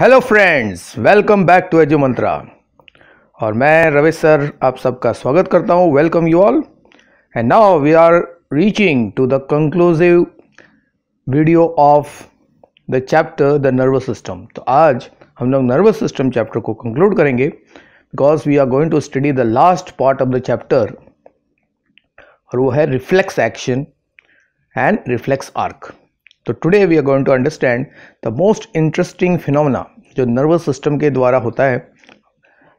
Hello friends welcome back to Edu Mantra और मैं Ravi sir आप सबका स्वागत करता हूँ welcome you all and now we are reaching to the conclusive video of the chapter the nervous system तो आज हम लोग नर्वस सिस्टम चैप्टर को कंक्लूड करेंगे because we are going to study the last part of the chapter और वो है reflex action and reflex arc तो today we are going to understand the most interesting phenomena जो nervous system के द्वारा होता है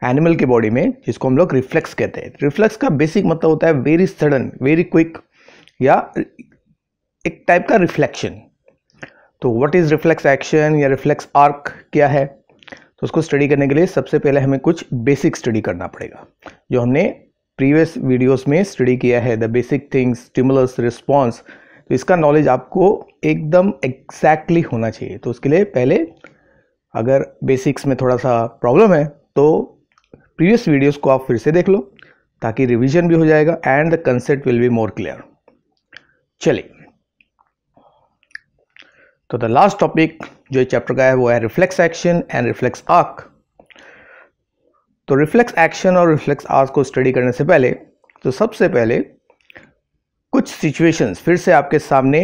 एनिमल के बॉडी में जिसको हम लोग रिफ्लेक्स कहते हैं रिफ्लेक्स का बेसिक मतलब होता है वेरी सडन वेरी क्विक या एक टाइप का रिफ्लेक्शन तो व्हाट इज़ रिफ्लेक्स एक्शन या रिफ्लेक्स आर्क क्या है तो उसको स्टडी करने के लिए सबसे पहले हमें कुछ बेसिक स्टडी करना पड़ेगा जो हमने प्रीवियस वीडियोस में स्टडी किया है the basic things stimulus response तो इसका नॉलेज आपको एकदम एग्जैक्टली exactly होना चाहिए तो उसके लिए पहले अगर बेसिक्स में थोड़ा सा प्रॉब्लम है तो प्रीवियस वीडियोस को आप फिर से देख लो ताकि रिवीजन भी हो जाएगा and the concept will be more clear चलिए तो द लास्ट टॉपिक जो चैप्टर का है वो है reflex action and reflex arc तो रिफ्लेक्स एक्शन और रिफ्लेक्स आर्क को स्टडी करने से पहले तो सबसे पहले कुछ सिचुएशंस फिर से आपके सामने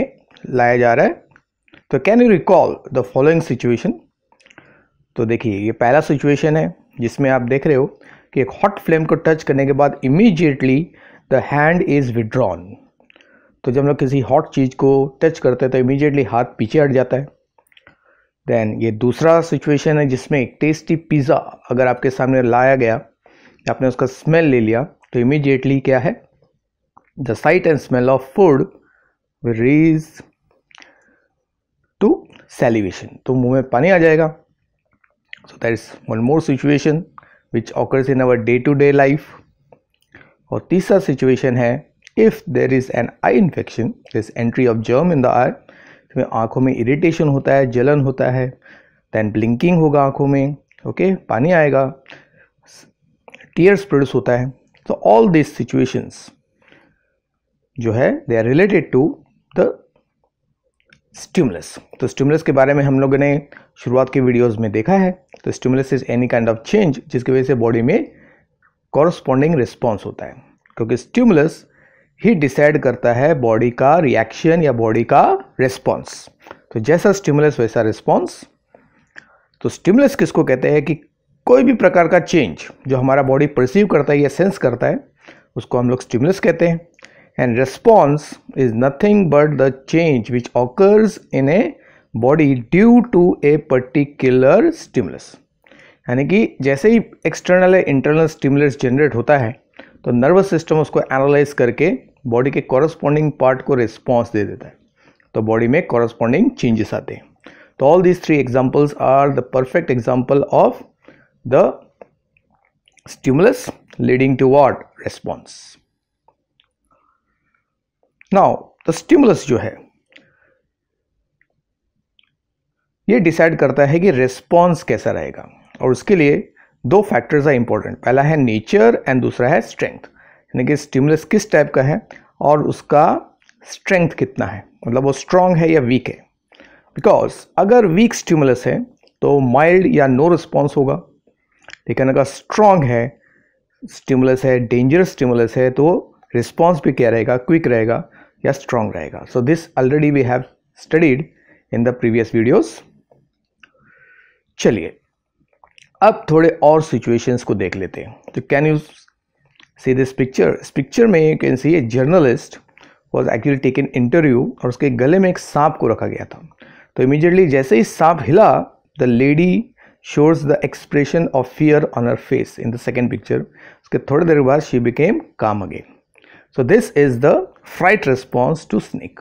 लाया जा रहा है तो can you recall the following situation तो देखिए ये पहला सिचुएशन है जिसमें आप देख रहे हो कि एक हॉट फ्लेम को टच करने के बाद immediately the hand is withdrawn तो जब हम लोग किसी हॉट चीज़ को टच करते हैं तो इमीजिएटली हाथ पीछे हट जाता है देन ये दूसरा सिचुएशन है जिसमें एक टेस्टी पिज़्ज़ा अगर आपके सामने लाया गया आपने उसका स्मेल ले लिया तो इमीजिएटली क्या है the sight and smell of food will raise to salivation तो मुंह में पानी आ जाएगा so there is one more situation which occurs in our day to day life और तीसरा situation है if there is an eye infection this entry of germ in the eye इसमें आँखों में irritation होता है जलन होता है then blinking होगा आँखों में ओके okay? पानी आएगा tears produce होता है so all these situations जो है they are related to the stimulus तो स्टिमुलस के बारे में हम लोगों ने शुरुआत के वीडियोस में देखा है तो stimulus is any kind of change जिसकी वजह से बॉडी में कॉरस्पॉन्डिंग रिस्पॉन्स होता है क्योंकि स्टिमुलस ही डिसाइड करता है बॉडी का रिएक्शन या बॉडी का रिस्पॉन्स तो जैसा स्टिमुलस वैसा रिस्पॉन्स तो स्टिमुलस किसको कहते हैं कि कोई भी प्रकार का चेंज जो हमारा बॉडी परसीव करता है या सेंस करता है उसको हम लोग स्टिमुलस कहते हैं and response is nothing but the change which occurs in a body due to a particular stimulus यानी कि जैसे ही एक्सटर्नल या इंटरनल स्टिमुलस जनरेट होता है तो नर्वस सिस्टम उसको एनालाइज करके बॉडी के कॉरस्पॉन्डिंग पार्ट को रिस्पॉन्स दे देता है तो बॉडी में कॉरस्पॉन्डिंग चेंजेस आते हैं तो all these three examples are the perfect example of the stimulus leading to what response now the stimulus जो है ये डिसाइड करता है कि रिस्पॉन्स कैसा रहेगा और उसके लिए दो फैक्टर्स आर इंपॉर्टेंट पहला है नेचर एंड दूसरा है स्ट्रेंथ यानी कि स्टिमुलस किस टाइप का है और उसका स्ट्रेंथ कितना है मतलब वो स्ट्रांग है या वीक है बिकॉज अगर वीक स्टिमुलस है तो माइल्ड या नो रिस्पॉन्स होगा लेकिन अगर स्ट्रांग है स्टिमुलस है डेंजरस स्टिमुलस है तो रिस्पॉन्स भी क्या रहेगा क्विक रहेगा या स्ट्रांग रहेगा so this already we have studied in the previous videos चलिए अब थोड़े और सिचुएशंस को देख लेते हैं तो can you see this picture इस पिक्चर में you can see a journalist was actually taken interview और उसके गले में एक सांप को रखा गया था तो इमीजिएटली जैसे ही सांप हिला द लेडी शोर्स the expression of fear on her face in the second picture उसके थोड़ी देर बाद she became calm again so this is the fright response to snake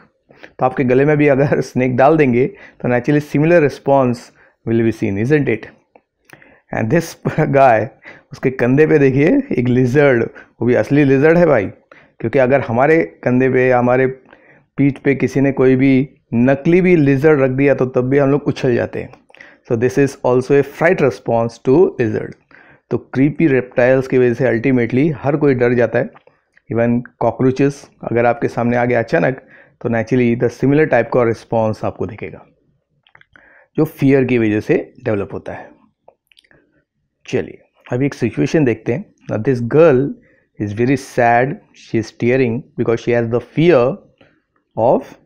तो आपके गले में भी अगर स्नेक डाल देंगे तो naturally similar response will be seen is it and this guy उसके कंधे पे देखिए एक लिजर्ड वो भी असली लिजर्ड है भाई क्योंकि अगर हमारे कंधे पे या हमारे पीठ पे किसी ने कोई भी नकली भी लिजर्ड रख दिया तो तब भी हम लोग उछल जाते हैं so this is also a fright response to lizard तो क्रीपी रेप्टाइल्स की वजह से अल्टीमेटली हर कोई डर जाता है इवन कॉकरोचेस अगर आपके सामने आ गया अचानक तो नेचुरली द सिमिलर टाइप का रिस्पॉन्स आपको दिखेगा जो फियर की वजह से डेवलप होता है चलिए अभी एक सिचुएशन देखते हैं ना this girl is very sad she is tearing because she has the fear of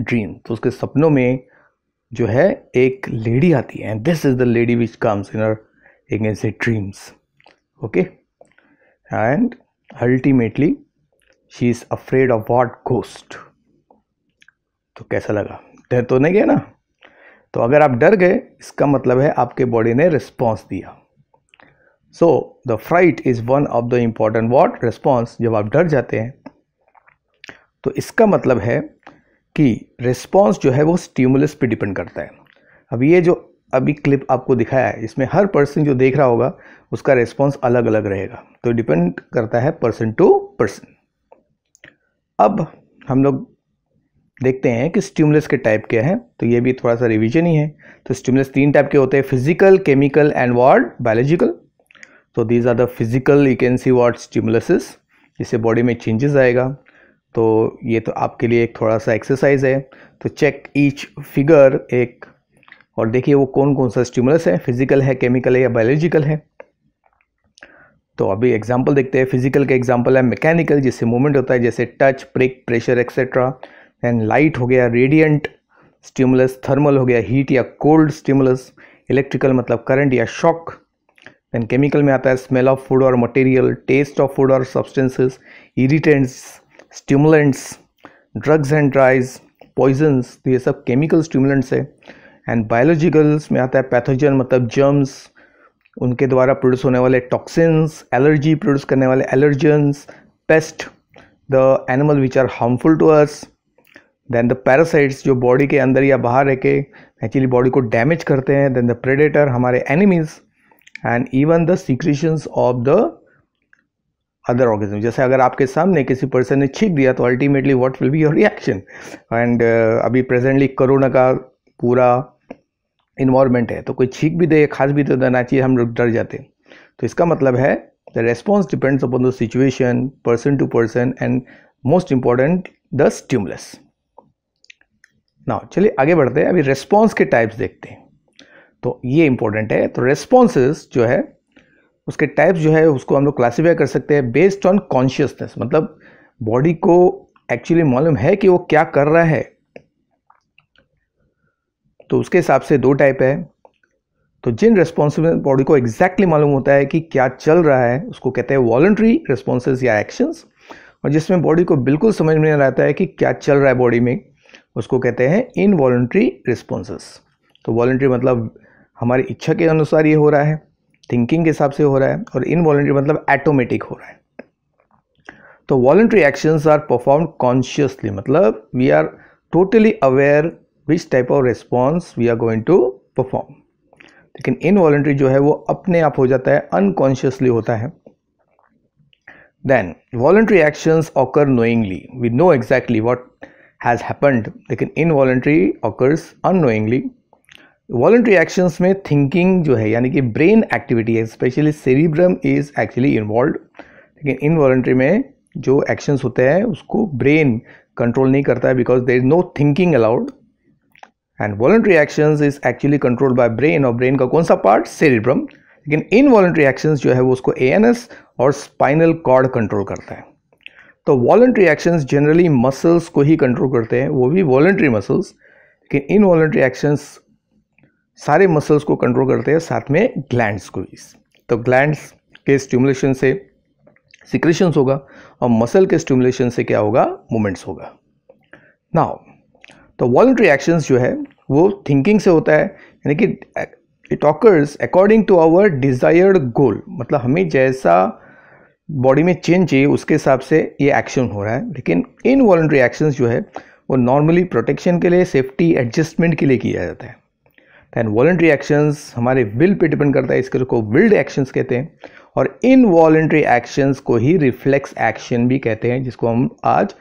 dream तो उसके सपनों में जो है एक लेडी आती है and this is the lady which comes in against dreams okay and ultimately she is afraid of what ghost तो कैसा लगा डर तो नहीं गया ना तो अगर आप डर गए इसका मतलब है आपके बॉडी ने रिस्पॉन्स दिया so the fright is one of the important what response जब आप डर जाते हैं तो इसका मतलब है कि रिस्पॉन्स जो है वो स्ट्यूमुलस पे डिपेंड करता है अब ये जो अभी क्लिप आपको दिखाया है इसमें हर पर्सन जो देख रहा होगा उसका रेस्पॉन्स अलग अलग रहेगा तो डिपेंड करता है पर्सन टू पर्सन अब हम लोग देखते हैं कि स्टिमुलस के टाइप क्या हैं तो ये भी थोड़ा सा रिवीजन ही है तो स्टिमुलस तीन टाइप के होते हैं physical chemical and ward biological तो these are the physical you can see what stimuluses जिससे बॉडी में चेंजेस आएगा तो ये तो आपके लिए एक थोड़ा सा एक्सरसाइज है तो चेक ईच फिगर एक और देखिए वो कौन कौन सा स्टिमुलस है फिजिकल है केमिकल है या बायोलॉजिकल है तो अभी एग्जाम्पल देखते हैं फिजिकल का एग्जाम्पल है मैकेनिकल जिससे मूवमेंट होता है जैसे touch break pressure etcetera and light हो गया रेडियंट स्टिमुलस थर्मल हो गया हीट या कोल्ड स्टिमुलस इलेक्ट्रिकल मतलब करंट या शॉक दैन केमिकल में आता है स्मेल ऑफ फूड और मटेरियल टेस्ट ऑफ फूड और substances irritants stimulants drugs and dries poisons तो ये सब केमिकल स्टिमुलेंट्स है एंड बायोलॉजिकल्स में आता है पैथोजन मतलब जर्म्स उनके द्वारा प्रोड्यूस होने वाले टॉक्सिन्स एलर्जी प्रोड्यूस करने वाले allergens pest the animal which are harmful to us then the parasites जो बॉडी के अंदर या बाहर रह के एक्चुअली बॉडी को डैमेज करते हैं देन द प्रेडेटर हमारे enemies and even the secretions of the other organism जैसे अगर आपके सामने किसी पर्सन ने छीक दिया तो ultimately what will be your reaction and अभी प्रेजेंटली कोरोना का पूरा इन्वायरमेंट है तो कोई छींक भी दे खास भी तो देना चाहिए हम लोग डर जाते हैं तो इसका मतलब है the response depends upon the situation person to person and most important the stimulus ना चलिए आगे बढ़ते हैं अभी रेस्पॉन्स के टाइप्स देखते हैं तो ये इंपॉर्टेंट है तो रेस्पॉन्सेज जो है उसके टाइप्स जो है उसको हम लोग क्लासीफाई कर सकते हैं बेस्ड ऑन कॉन्शियसनेस मतलब बॉडी को एक्चुअली मालूम है कि वो क्या कर रहा है तो उसके हिसाब से दो टाइप है तो जिन रेस्पॉन्सिबल बॉडी को एग्जैक्टली मालूम होता है कि क्या चल रहा है उसको कहते हैं वॉल्ट्री रिस्पॉन्सेज या एक्शंस और जिसमें बॉडी को बिल्कुल समझ में नहीं आता है कि क्या चल रहा है बॉडी में उसको कहते हैं इन वॉलेंट्री रिस्पॉन्सेज तो वॉल्ट्री मतलब हमारी इच्छा के अनुसार ये हो रहा है थिंकिंग के हिसाब से हो रहा है और इन वॉलेंट्री मतलब ऐटोमेटिक हो रहा है तो voluntary actions are perform consciously मतलब we are totally aware which type of response we are going to perform लेकिन इनवॉलेंट्री जो है वो अपने आप हो जाता है अनकॉन्शियसली होता है then voluntary actions occur knowingly we know exactly what has happened लेकिन involuntary occurs unknowingly voluntary actions में थिंकिंग जो है यानी कि ब्रेन एक्टिविटी है specially cerebrum is actually involve लेकिन इनवॉलेंट्री में जो एक्शंस होते हैं उसको ब्रेन कंट्रोल नहीं करता है because there is no thinking allowed and voluntary action is actually control by brain और ब्रेन का कौन सा पार्ट सेरिब्रम लेकिन इन वॉलेंट्री एक्शंस जो है वो उसको ए और स्पाइनल कॉर्ड कंट्रोल करता है तो वॉलेंट्री एक्शंस जनरली मसल्स को ही कंट्रोल करते हैं वो भी वॉलेंट्री मसल्स लेकिन इन वॉलेंट्री एक्शंस सारे मसल्स को कंट्रोल करते हैं साथ में ग्लैंड्स को भी तो ग्लैंड्स के स्टिमुलेशन से सिक्रेशंस होगा और मसल के स्टिमुलेशन से क्या होगा मूवमेंट्स होगा नाउ तो वॉलेंट्री एक्शंस जो है वो थिंकिंग से होता है यानी कि it occurs according to our desired goal मतलब हमें जैसा बॉडी में चेंज चाहिए उसके हिसाब से ये एक्शन हो रहा है लेकिन इन वॉलेंट्री एक्शन जो है वो नॉर्मली प्रोटेक्शन के लिए सेफ्टी एडजस्टमेंट के लिए किया जाता है दैन वॉलेंट्री एक्शंस हमारे विल पे डिपेंड करता है इसके को विल्ड एक्शंस कहते हैं और इन वॉलेंट्री एक्शंस को ही रिफ्लेक्स एक्शन भी कहते हैं जिसको हम आज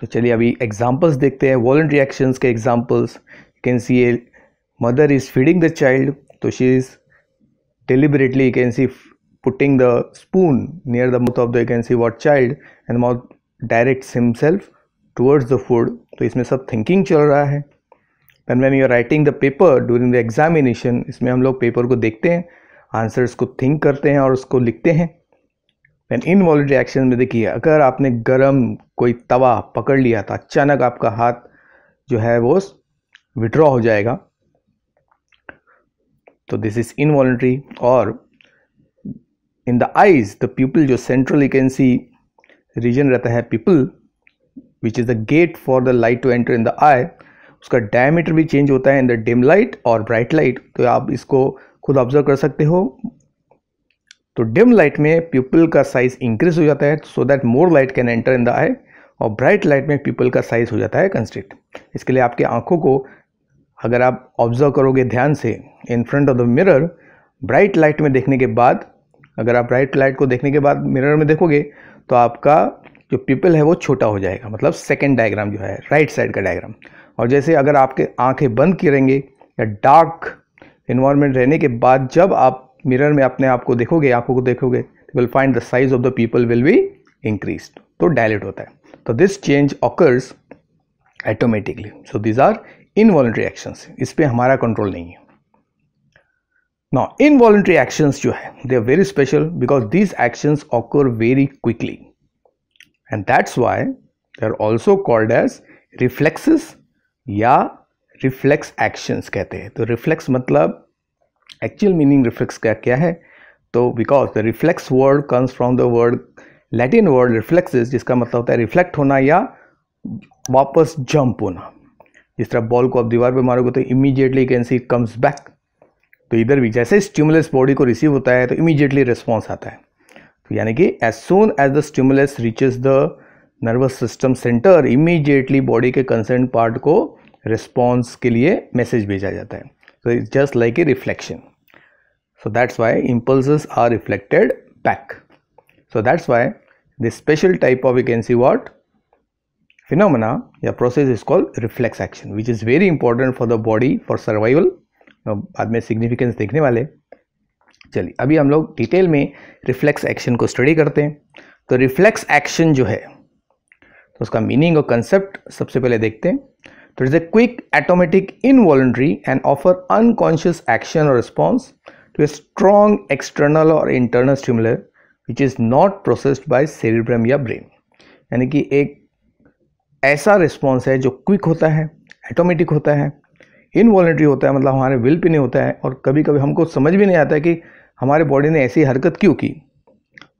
तो चलिए अभी एग्जांपल्स देखते हैं वॉलेंट रिएक्शंस के examples can see a mother is feeding the child तो she is deliberately can see putting the spoon near the mouth of the the you can see what child and mouth directs the food तो इसमें सब thinking चल रहा है then when you are writing the paper during the examination इसमें हम लोग paper को देखते हैं आंसर्स को थिंक करते हैं और उसको लिखते हैं मैंने इनवॉल्ट्री एक्शन में देखिए अगर आपने गर्म कोई तवा पकड़ लिया था अचानक आपका हाथ जो है वो विड्रॉ हो जाएगा तो दिस इज इनवॉल्ट्री और in the eyes the pupil जो सेंट्रल वेकेंसी रीजन रहता है pupil which is the gate for the light to enter in the eye उसका डायमीटर भी चेंज होता है इन द डिम लाइट और ब्राइट लाइट तो आप इसको खुद ऑब्जर्व कर सकते हो तो डिम लाइट में पीपल का साइज इंक्रीज हो जाता है so that more light can enter in the eye और ब्राइट लाइट में पीपल का साइज हो जाता है कंस्ट्रिक्ट इसके लिए आपकी आंखों को अगर आप ऑब्जर्व करोगे ध्यान से in front of the mirror bright light में देखने के बाद अगर आप ब्राइट लाइट को देखने के बाद मिरर में देखोगे तो आपका जो पीपल है वो छोटा हो जाएगा मतलब सेकेंड डायग्राम जो है राइट साइड का डायग्राम और जैसे अगर आपके आंखें बंद करेंगे या डार्क इन्वायरमेंट रहने के बाद जब आप मिरर में अपने आप को देखोगे आंखों को देखोगे will find the size of the pupil will be increase तो डायलेट होता है तो this change occurs automatically so these are involuntary actions इस पर हमारा कंट्रोल नहीं है ना इनवॉल्ट्री एक्शंस जो है they are very special because these actions occur very quickly and that's why they are also called as reflexes या reflex actions कहते हैं तो रिफ्लेक्स मतलब एक्चुअल मीनिंग रिफ्लेक्स का क्या है तो because the reflex word comes from the word Latin word reflex जिसका मतलब होता है रिफ्लेक्ट होना या वापस जंप होना जिस तरह बॉल को आप दीवार पे मारोगे तो immediately can see comes back तो इधर भी जैसे स्टिमुलस बॉडी को रिसीव होता है तो इमीजिएटली रिस्पॉन्स आता है तो यानी कि as soon as the stimulus reaches the nervous system centre immediately body के कंसर्न पार्ट को रिस्पॉन्स के लिए मैसेज भेजा जाता है So it's just like a reflection. So that's why impulses are reflected back. So that's why this special type of you can see what phenomena your process is called reflex action which is very important for the body for survival now baad mein significance dekhne wale चलिए अभी हम लोग detail में reflex action को study करते हैं तो reflex action जो है तो उसका मीनिंग और कंसेप्ट सबसे पहले देखते हैं There is a quick, automatic, involuntary, and often unconscious action or response to a strong external or internal stimulus which is not processed by cerebrum या brain. यानी कि एक ऐसा रिस्पॉन्स है जो क्विक होता है ऑटोमेटिक होता है इनवॉलेंट्री होता है मतलब हमारे विल पे नहीं होता है और कभी कभी हमको समझ भी नहीं आता है कि हमारे बॉडी ने ऐसी हरकत क्यों की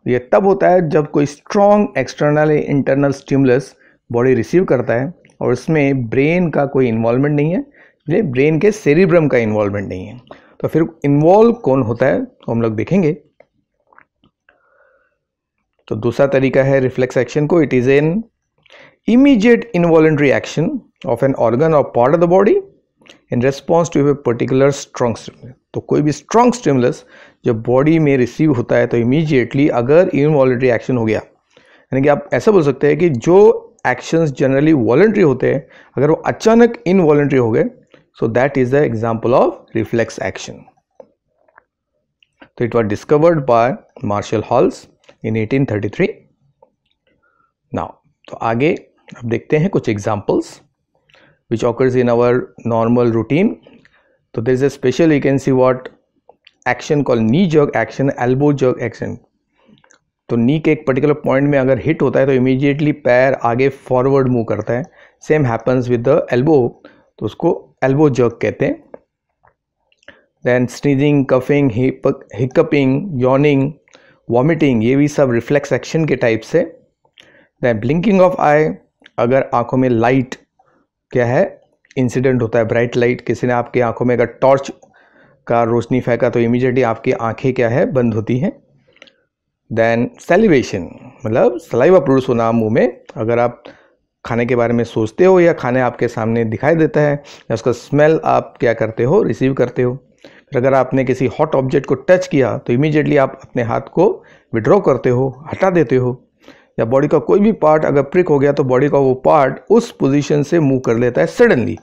ये तब होता है जब कोई strong external internal stimulus body receive करता है और उसमें ब्रेन का कोई इन्वॉल्वमेंट नहीं है ये ब्रेन के सेरिब्रम का इन्वॉल्वमेंट नहीं है तो फिर इन्वॉल्व कौन होता है तो हम लोग देखेंगे तो दूसरा तरीका है रिफ्लेक्स एक्शन को it is an immediate involuntary action of an organ of part of the body in response to a particular strong stimulus तो कोई भी स्ट्रॉन्ग स्टिमुलस जब बॉडी में रिसीव होता है तो इमीजिएटली अगर इनवॉल्ट्री एक्शन हो गया यानी कि आप ऐसा बोल सकते हैं कि जो एक्शन जनरली वॉलेंट्री होते हैं अगर वो अचानक इनवॉलेंट्री हो गए so that is the example of reflex action तो it was discovered by Marshall Halls in eighteen thirty three now तो आगे अब देखते हैं कुछ examples which occurs in our normal routine तो there is a special you can see what action call knee jerk action elbow jerk action तो knee एक particular point में अगर हिट होता है तो इमीडिएटली पैर आगे फॉरवर्ड मूव करता है same happens with the elbow तो उसको एल्बो जर्क कहते हैं then sneezing coughing hiccuping yawning vomiting ये भी सब रिफ्लेक्स एक्शन के टाइप से देन ब्लिंकिंग ऑफ आई अगर आंखों में लाइट क्या है इंसिडेंट होता है ब्राइट लाइट किसी ने आपकी आंखों में अगर टॉर्च का रोशनी फेंका तो इमीडिएटली आपकी आंखें क्या है बंद होती हैं दैन सेलिवेशन मतलब सलाइवा प्रोड्यूस होना मुंह में अगर आप खाने के बारे में सोचते हो या खाने आपके सामने दिखाई देता है या उसका स्मेल आप क्या करते हो रिसीव करते हो फिर अगर आपने किसी हॉट ऑब्जेक्ट को टच किया तो इमीजिएटली आप अपने हाथ को विड्रॉ करते हो हटा देते हो या बॉडी का कोई भी पार्ट अगर प्रिक हो गया तो बॉडी का वो पार्ट उस पोजिशन से मूव कर लेता है सडनली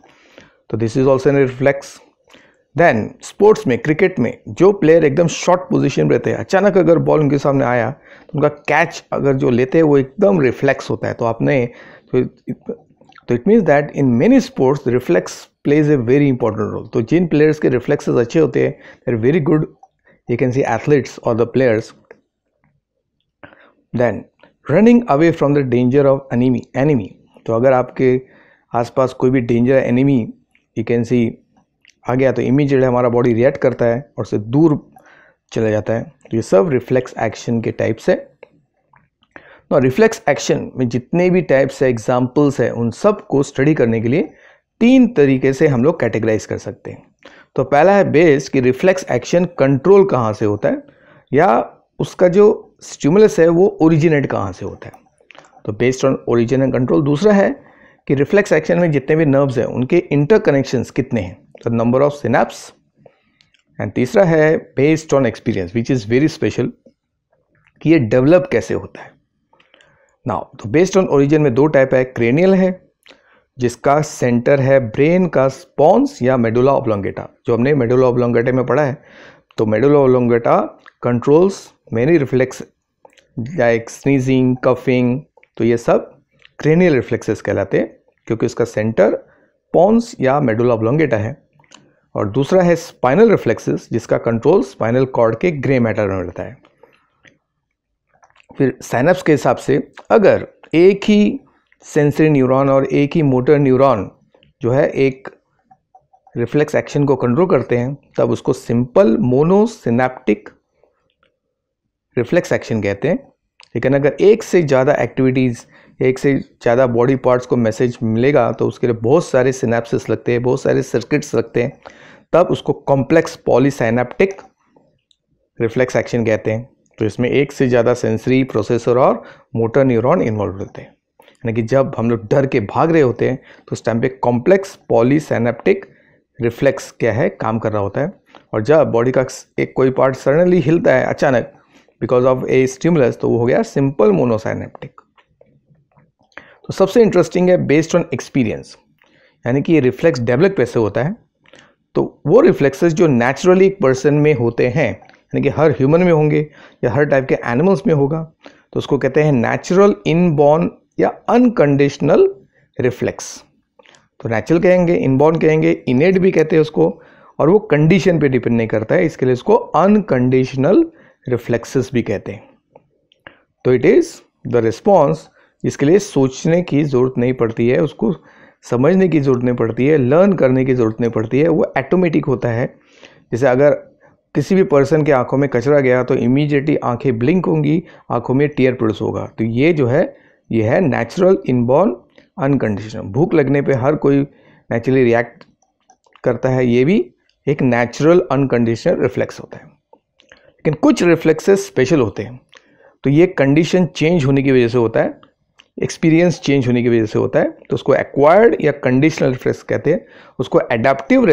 तो this is also an reflex then sports में क्रिकेट में जो प्लेयर एकदम शॉर्ट पोजीशन रहते हैं अचानक अगर बॉल उनके सामने आया तो उनका कैच अगर जो लेते हैं वो एकदम रिफ्लेक्स होता है तो आपने तो तो it means that in many sports reflex plays a very important role तो जिन प्लेयर्स के रिफ्लेक्सेस अच्छे होते हैं they are very good you can see athletes और the players then running away from the danger of enemy enemy तो अगर आपके आसपास कोई भी danger enemy you can see आ गया तो इमीजिएट हमारा बॉडी रिएक्ट करता है और उसे दूर चला जाता है तो ये सब रिफ्लेक्स एक्शन के टाइप्स है ना रिफ्लेक्स एक्शन में जितने भी टाइप्स है एग्जाम्पल्स है उन सब को स्टडी करने के लिए तीन तरीके से हम लोग कैटेगराइज कर सकते हैं तो पहला है बेस कि रिफ्लेक्स एक्शन कंट्रोल कहाँ से होता है या उसका जो स्टिमुलस है वो ओरिजिनेट कहाँ से होता है तो based on origin and control दूसरा है कि रिफ्लेक्स एक्शन में जितने भी नर्व्स हैं उनके इंटरकनेक्शंस कितने हैं नंबर ऑफ सिनेप्स एंड तीसरा है based on experience which is very special कि ये डेवलप कैसे होता है नाउ तो बेस्ड ऑन ओरिजिन में दो टाइप है क्रेनियल है जिसका सेंटर है ब्रेन का स्पॉन्स या मेडुला ऑब्लोंगेटा जो हमने मेडुला ऑब्लोंगेटे में पढ़ा है तो medulla oblongata controls many reflex like sneezing coughing तो ये सब क्रेनियल रिफ्लेक्सेस कहलाते हैं क्योंकि उसका सेंटर पॉन्स या मेडुला ब्लोंगेटा है और दूसरा है स्पाइनल रिफ्लेक्सेस जिसका कंट्रोल स्पाइनल कॉर्ड के ग्रे मैटर में रहता है फिर साइनप्स के हिसाब से अगर एक ही सेंसरी न्यूरॉन और एक ही मोटर न्यूरॉन जो है एक रिफ्लेक्स एक्शन को कंट्रोल करते हैं तब उसको सिंपल मोनोसिनेप्टिक रिफ्लेक्स एक्शन कहते हैं लेकिन अगर एक से ज़्यादा एक्टिविटीज़ एक से ज़्यादा बॉडी पार्ट्स को मैसेज मिलेगा तो उसके लिए बहुत सारे सिनेप्सिस लगते हैं बहुत सारे सर्किट्स लगते हैं तब उसको कॉम्प्लेक्स पॉलीसाइनेप्टिक रिफ्लेक्स एक्शन कहते हैं तो इसमें एक से ज़्यादा सेंसरी प्रोसेसर और मोटर न्यूरॉन इन्वॉल्व रहते हैं यानी कि जब हम लोग डर के भाग रहे होते हैं तो उस टाइम पे कॉम्प्लेक्स पॉलीसाइनेप्टिक रिफ्लेक्स क्या है काम कर रहा होता है और जब बॉडी का एक कोई पार्ट सडनली हिलता है अचानक बिकॉज ऑफ ए स्टिमुलस तो वो हो गया सिंपल मोनोसाइनेप्टिक तो सबसे इंटरेस्टिंग है बेस्ड ऑन एक्सपीरियंस यानी कि ये रिफ्लेक्स डेवलप कैसे होता है तो वो रिफ्लेक्सेस जो नेचुरली एक पर्सन में होते हैं यानी कि हर ह्यूमन में होंगे या हर टाइप के एनिमल्स में होगा तो उसको कहते हैं नेचुरल इनबॉर्न या अनकंडीशनल रिफ्लेक्स तो नेचुरल कहेंगे इनबॉर्न कहेंगे इनेट भी कहते हैं उसको और वो कंडीशन पे डिपेंड नहीं करता है इसके लिए उसको अनकंडीशनल रिफ्लेक्सेस भी कहते हैं तो इट इज़ द रिस्पॉन्स इसके लिए सोचने की ज़रूरत नहीं पड़ती है उसको समझने की ज़रूरत नहीं पड़ती है लर्न करने की ज़रूरत नहीं पड़ती है वो ऐटोमेटिक होता है जैसे अगर किसी भी पर्सन के आंखों में कचरा गया तो इमीडिएटली आंखें ब्लिंक होंगी आंखों में टीयर प्रोड्यूस होगा तो ये जो है ये है नेचुरल इनबॉर्न अनकंडीशनल भूख लगने पे हर कोई नेचुरली रिएक्ट करता है ये भी एक नेचुरल अनकंडीशनल रिफ्लेक्स होता है लेकिन कुछ रिफ्लेक्सेस स्पेशल होते हैं तो ये कंडीशन चेंज होने की वजह से होता है एक्सपीरियंस चेंज होने की वजह से होता है तो उसको एक्वायर्ड या कंडीशनल रिफ्लेक्स कहते हैं उसको एडाप्टिव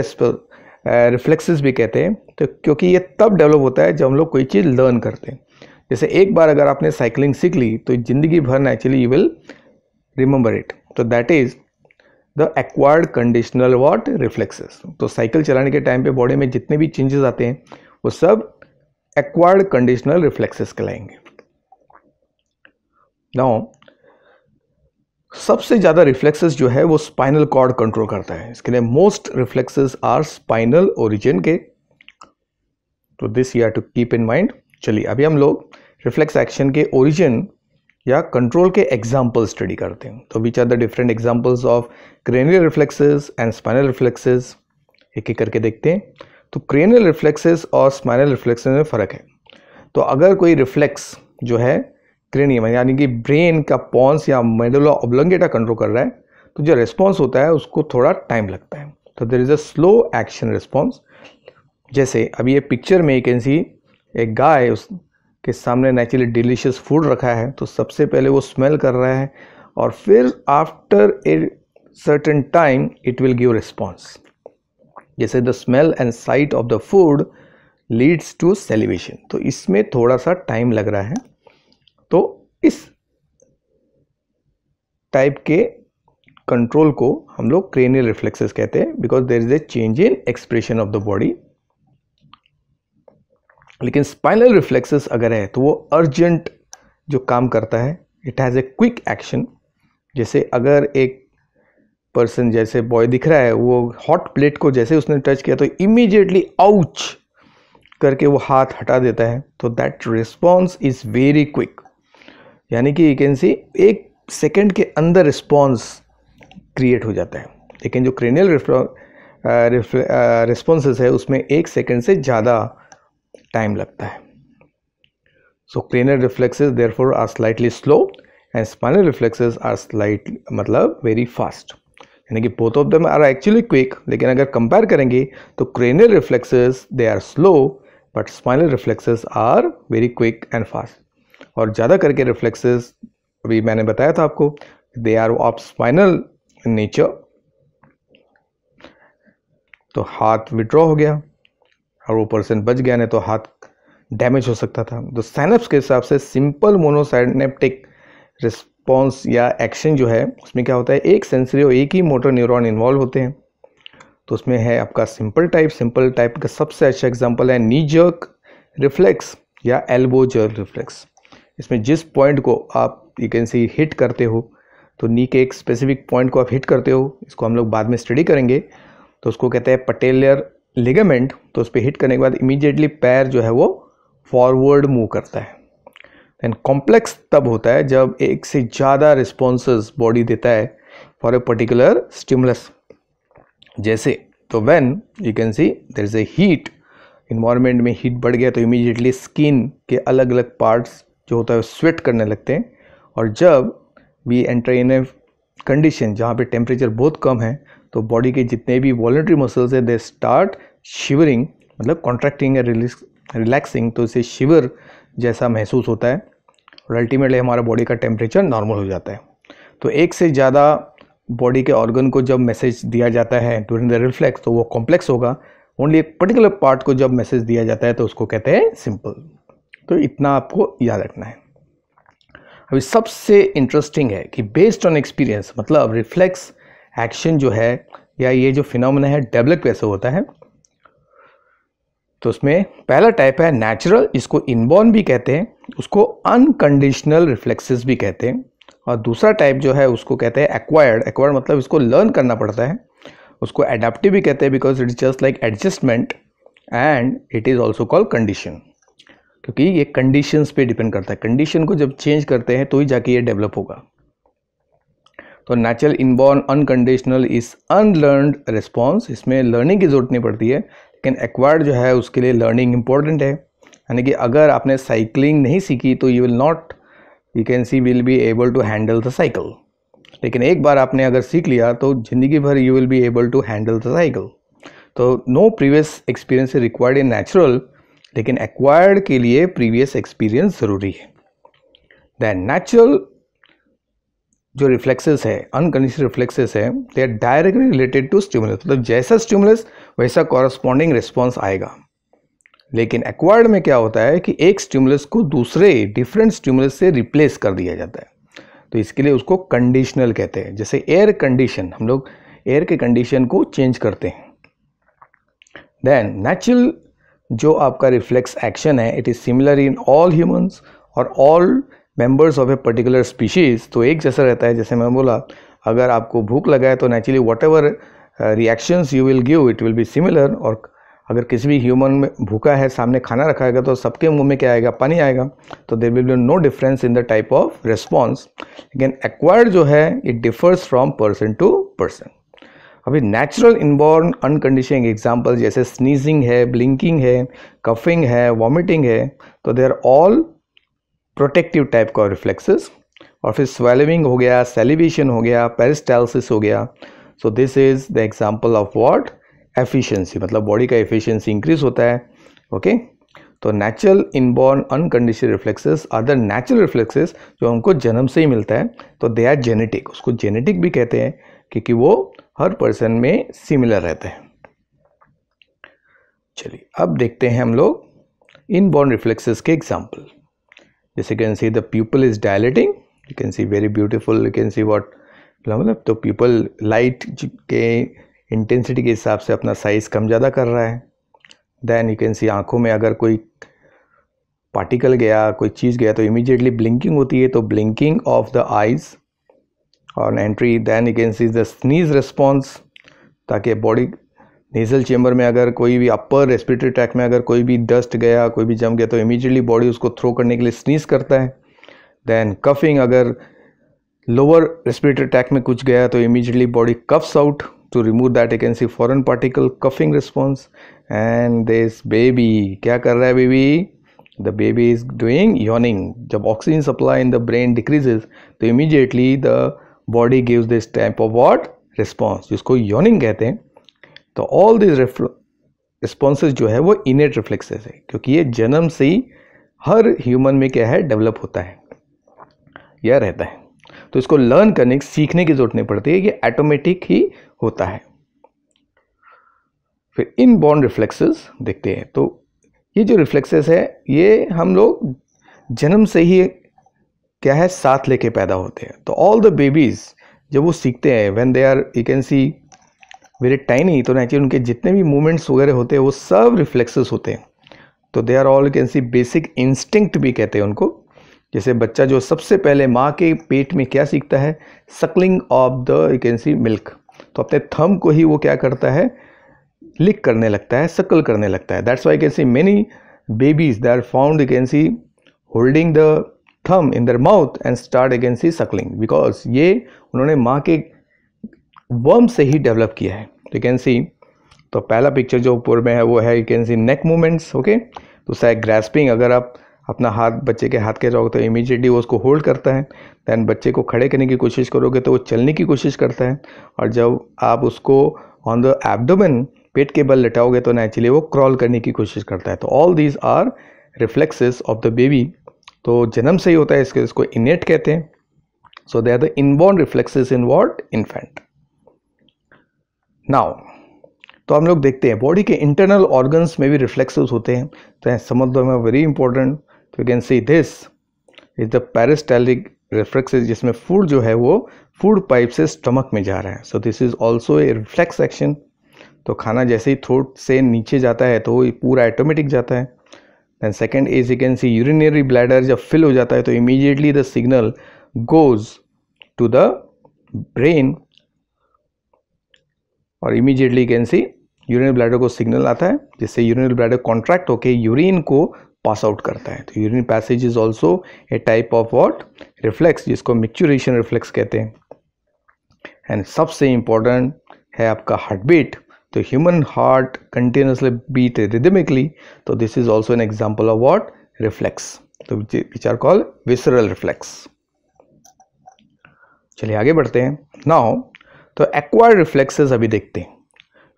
रिफ्लेक्सेस भी कहते हैं तो क्योंकि ये तब डेवलप होता है जब हम लोग कोई चीज़ लर्न करते हैं जैसे एक बार अगर आपने साइकिलिंग सीख ली तो ज़िंदगी भर naturally you will remember it तो that is the acquired conditional what reflexes तो साइकिल चलाने के टाइम पे बॉडी में जितने भी चेंजेस आते हैं वो सब एक्वायर्ड कंडीशनल रिफ्लेक्सेस कहलाएंगे नाउ सबसे ज़्यादा रिफ्लेक्सेस जो है वो स्पाइनल कॉर्ड कंट्रोल करता है इसके लिए most reflexes are spinal origin के तो this you to keep in mind चलिए अभी हम लोग रिफ्लेक्स एक्शन के ओरिजिन या कंट्रोल के एग्जाम्पल स्टडी करते हैं तो which are the different examples of cranial reflexes and spinal reflexes एक एक करके देखते हैं तो क्रेनियल रिफ्लेक्सेस और स्पाइनल रिफ्लेक्सेस में फ़र्क है तो अगर कोई रिफ्लेक्स जो है क्रेनियम यानी कि ब्रेन का पॉन्स या मेडुला ओब्लंगेटा कंट्रोल कर रहा है तो जो रिस्पॉन्स होता है उसको थोड़ा टाइम लगता है तो there is a slow action response जैसे अभी ये पिक्चर में यू कैन सी एक गाय उस के सामने नेचुरली डिलीशियस फूड रखा है तो सबसे पहले वो स्मेल कर रहा है और फिर after a certain time it will give response जैसे the smell and sight of the food leads to celebration तो इसमें थोड़ा सा टाइम लग रहा है तो इस टाइप के कंट्रोल को हम लोग क्रेनियल रिफ्लेक्सेस कहते हैं because there is a change in expression of the body लेकिन स्पाइनल रिफ्लेक्सेस अगर है तो वो अर्जेंट जो काम करता है it has a quick action जैसे अगर एक पर्सन जैसे बॉय दिख रहा है वो हॉट प्लेट को जैसे उसने टच किया तो इमीडिएटली आउच करके वो हाथ हटा देता है तो that response is very quick यानी कि यू कैन सी एक सेकेंड के अंदर रिस्पॉन्स क्रिएट हो जाता है लेकिन जो क्रेनियल रिस्पॉन्सेस है उसमें एक सेकेंड से ज़्यादा टाइम लगता है so cranial reflexes for are slightly slow and spinal reflexes are slight मतलब वेरी फास्ट यानी कि both of them are actually quick लेकिन अगर कंपेयर करेंगे तो cranial reflexes they are slow but spinal reflexes are very quick and fast और ज़्यादा करके रिफ्लेक्सेस अभी मैंने बताया था आपको they are of spinal nature तो हाथ विड्रॉ हो गया और वो पर्सन बच गया नहीं तो हाथ डैमेज हो सकता था तो सैनप्स के हिसाब से सिंपल मोनोसाइनेप्टिक रिस्पॉन्स या एक्शन जो है उसमें क्या होता है एक सेंसरी और एक ही मोटर न्यूरॉन इन्वॉल्व होते हैं तो उसमें है आपका सिंपल टाइप सिंपल टाइप का सबसे अच्छा एग्जाम्पल है नी जर्क रिफ्लेक्स या एल्बो जर्क रिफ्लेक्स इसमें जिस पॉइंट को आप यू कैन सी हिट करते हो तो नी के एक स्पेसिफिक पॉइंट को आप हिट करते हो इसको हम लोग बाद में स्टडी करेंगे तो उसको कहते हैं पटेलियर लिगामेंट तो उस पर हिट करने के बाद इमीडिएटली पैर जो है वो फॉरवर्ड मूव करता है देन कॉम्प्लेक्स तब होता है जब एक से ज़्यादा रिस्पॉन्स बॉडी देता है फॉर ए पर्टिकुलर स्टिमुलस जैसे तो when you can see there is a heat environment में हीट बढ़ गया तो इमीडिएटली स्किन के अलग अलग पार्ट्स जो होता है स्वेट करने लगते हैं और जब we enter in a condition जहाँ पे टेम्परेचर बहुत कम है तो बॉडी के जितने भी वॉलेंट्री मसल्स हैं दे स्टार्ट शिवरिंग मतलब कॉन्ट्रैक्टिंग या रिलीज रिलैक्सिंग तो इसे शिवर जैसा महसूस होता है और अल्टीमेटली हमारा बॉडी का टेम्परेचर नॉर्मल हो जाता है तो एक से ज़्यादा बॉडी के ऑर्गन को जब मैसेज दिया जाता है ड्यूरिंग द रिफ्लेक्स तो वो कॉम्प्लेक्स होगा ओनली एक पर्टिकुलर पार्ट को जब मैसेज दिया जाता है तो उसको कहते हैं सिंपल तो इतना आपको याद रखना है अभी सबसे इंटरेस्टिंग है कि बेस्ड ऑन एक्सपीरियंस मतलब रिफ्लेक्स एक्शन जो है या ये जो फिनोमेना है डेवलप कैसे होता है तो उसमें पहला टाइप है नेचुरल इसको इनबॉर्न भी कहते हैं उसको अनकंडीशनल रिफ्लेक्सेस भी कहते हैं और दूसरा टाइप जो है उसको कहते हैं एक्वायर्ड एक्वायर्ड मतलब इसको लर्न करना पड़ता है उसको एडाप्टिव भी कहते हैं because it is just like adjustment and it is also call condition क्योंकि ये कंडीशंस पे डिपेंड करता है कंडीशन को जब चेंज करते हैं तो ही जाके ये डेवलप होगा तो natural inborn unconditional is unlearned response इसमें लर्निंग की जरूरत नहीं पड़ती है लेकिन एक्वायर्ड जो है उसके लिए लर्निंग इंपॉर्टेंट है यानी कि अगर आपने साइकिलिंग नहीं सीखी तो you will not you can see will be able to handle the cycle लेकिन एक बार आपने अगर सीख लिया तो ज़िंदगी भर you will be able to handle the cycle तो no previous experience is required in natural लेकिन एक्वायर्ड के लिए प्रीवियस एक्सपीरियंस ज़रूरी है दैन नेचुरल जो रिफ्लेक्सेस है अनकंडीशन रिफ्लेक्सेस है they are directly related to stimulus मतलब जैसा स्टिमुलस वैसा कॉरस्पॉन्डिंग रिस्पॉन्स आएगा लेकिन एक्वायर्ड में क्या होता है कि एक स्टिमुलस को दूसरे डिफरेंट स्टिमुलस से रिप्लेस कर दिया जाता है तो इसके लिए उसको कंडीशनल कहते हैं जैसे एयर कंडीशन हम लोग एयर के कंडीशन को चेंज करते हैं देन नेचुरल जो आपका रिफ्लेक्स एक्शन है it is similar in all humans और all members of a particular species तो एक जैसा रहता है जैसे मैं बोला अगर आपको भूख लगा है तो naturally whatever reactions you will give it will be similar और अगर किसी भी ह्यूमन में भूखा है सामने खाना रखा है तो सबके मुंह में क्या आएगा पानी आएगा तो there will be no difference in the type of response लेकिन एक्वायर्ड जो है it differs from person to person अभी नेचुरल इनबॉर्न अनकंडीशनिंग एग्जाम्पल जैसे स्नीजिंग है ब्लिंकिंग है कफिंग है वॉमिटिंग है तो they are all protective type का रिफ्लेक्सेस और फिर स्वेलविंग हो गया सेलिवेशन हो गया पेरिस्टाइलिस हो गया so this is the example of what efficiency मतलब बॉडी का एफिशियंसी इंक्रीज होता है ओके तो natural inborn unconditioned reflexes other natural reflexes जो हमको जन्म से ही मिलता है तो दे आर जेनेटिक उसको जेनेटिक भी कहते हैं क्योंकि वो हर पर्सन में सिमिलर रहते हैं चलिए अब देखते हैं हम लोग इन बॉन्ड रिफ्लेक्सेस के एग्जाम्पल जैसे can see the pupil is dilating you can see very beautiful you can see what मतलब तो पीपल लाइट के इंटेंसिटी के हिसाब से अपना साइज़ कम ज़्यादा कर रहा है देन यू कैन सी आँखों में अगर कोई पार्टिकल गया कोई चीज़ गया तो इमीडिएटली ब्लिंकिंग होती है तो ब्लिंकिंग ऑफ द आइज़ और entry then you can see the sneeze response ताकि बॉडी नेजल चेंबर में अगर कोई भी अपर रेस्पिरेटरी ट्रैक में अगर कोई भी डस्ट गया कोई भी जम गया तो इमीजिएटली बॉडी उसको थ्रो करने के लिए स्नीज करता है दैन कफिंग अगर लोअर रेस्पिरेटरी ट्रैक में कुछ गया तो immediately body coughs out to remove that you can see foreign particle coughing response and this baby क्या कर रहा है baby the baby is doing yawning जब oxygen supply in the brain decreases तो immediately the body gives this type of what response जिसको yawning कहते हैं तो ऑल दिस रिस्पॉन्सेज जो है वो इनेट रिफ्लेक्सेस है क्योंकि ये जन्म से ही हर ह्यूमन में क्या है डेवलप होता है या रहता है तो इसको लर्न करने सीखने की जरूरत नहीं पड़ती है ये ऑटोमेटिक ही होता है फिर इन बॉन्ड रिफ्लेक्सेस देखते हैं तो ये जो रिफ्लेक्सेस है ये हम लोग जन्म से ही क्या है साथ लेके पैदा होते हैं तो ऑल द बेबीज़ जब वो सीखते हैं when they are you can see very tiny तो नेचुरली उनके जितने भी मूवमेंट्स वगैरह होते हैं वो सब रिफ्लेक्सेस होते हैं तो they are all you can see basic instinct भी कहते हैं उनको जैसे बच्चा जो सबसे पहले माँ के पेट में क्या सीखता है suckling of the you can see milk तो अपने थम को ही वो क्या करता है लिक करने लगता है सकल करने लगता है that's why can see many babies they are found you can see holding the thumb in their mouth and start again see suckling because ये उन्होंने माँ के वर्म से ही डेवलप किया है यू कैन सी तो पहला पिक्चर जो ऊपर में है वो है you can see neck movements okay तो है ग्रेस्पिंग अगर आप अपना हाथ बच्चे के हाथ के जाओगे तो इमीडिएटली वो उसको होल्ड करता है दैन बच्चे को खड़े करने की कोशिश करोगे तो वो चलने की कोशिश करता है और जब आप उसको ऑन द एब्डोमेन पेट के बल लटाओगे तो नेचुरली वो क्रॉल करने की कोशिश करता है तो all these are reflexes of the baby तो जन्म से ही होता है इसके इसको इनेट कहते हैं so they are the inborn reflexes in what infant now तो हम लोग देखते हैं बॉडी के इंटरनल ऑर्गन्स में भी रिफ्लेक्सेस होते हैं तो समझ दो में वेरी इंपॉर्टेंट तो you can see this is the peristaltic reflexes जिसमें फूड जो है वो फूड पाइप से स्टमक में जा रहा है so this is also a reflex action तो खाना जैसे ही थ्रोट से नीचे जाता है तो पूरा ऑटोमेटिक जाता है then second is you can see urinary bladder जब फिल हो जाता है तो immediately the signal goes to the brain और immediately can see urinary bladder को सिग्नल आता है जिससे यूरिनरी ब्लैडर कॉन्ट्रैक्ट होकर यूरिन को पास आउट करता है तो urine passage is also a type of what reflex जिसको मिक्चुरेशन रिफ्लेक्स कहते हैं एंड सबसे इम्पॉर्टेंट है आपका हार्ट बीट तो human heart continuously beat rhythmically तो this is also an example of what reflex तो which are call visceral reflex चलिए आगे बढ़ते हैं नाउ तो एक्वायर्ड रिफ्लेक्सेस अभी देखते हैं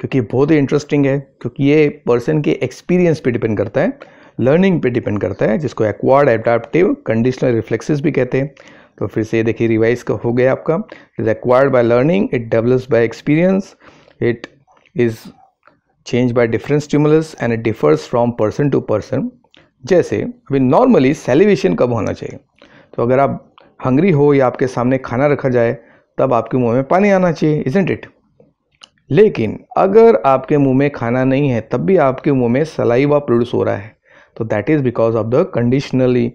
क्योंकि बहुत ही इंटरेस्टिंग है क्योंकि ये पर्सन के एक्सपीरियंस पे डिपेंड करता है लर्निंग पे डिपेंड करता है जिसको एक्वायर्ड एडाप्टिव कंडीशनल रिफ्लेक्सेस भी कहते हैं तो फिर से देखिए रिवाइज का हो गया आपका is acquired by learning it develops by experience it is change by different stimulus and it differs from person to person जैसे अभी नॉर्मली सेलिवेशन कब होना चाहिए तो अगर आप हंग्री हो या आपके सामने खाना रखा जाए तब आपके मुंह में पानी आना चाहिए इजेंट इट लेकिन अगर आपके मुंह में खाना नहीं है तब भी आपके मुंह में सलाइवा प्रोड्यूस हो रहा है तो that is because of the conditionally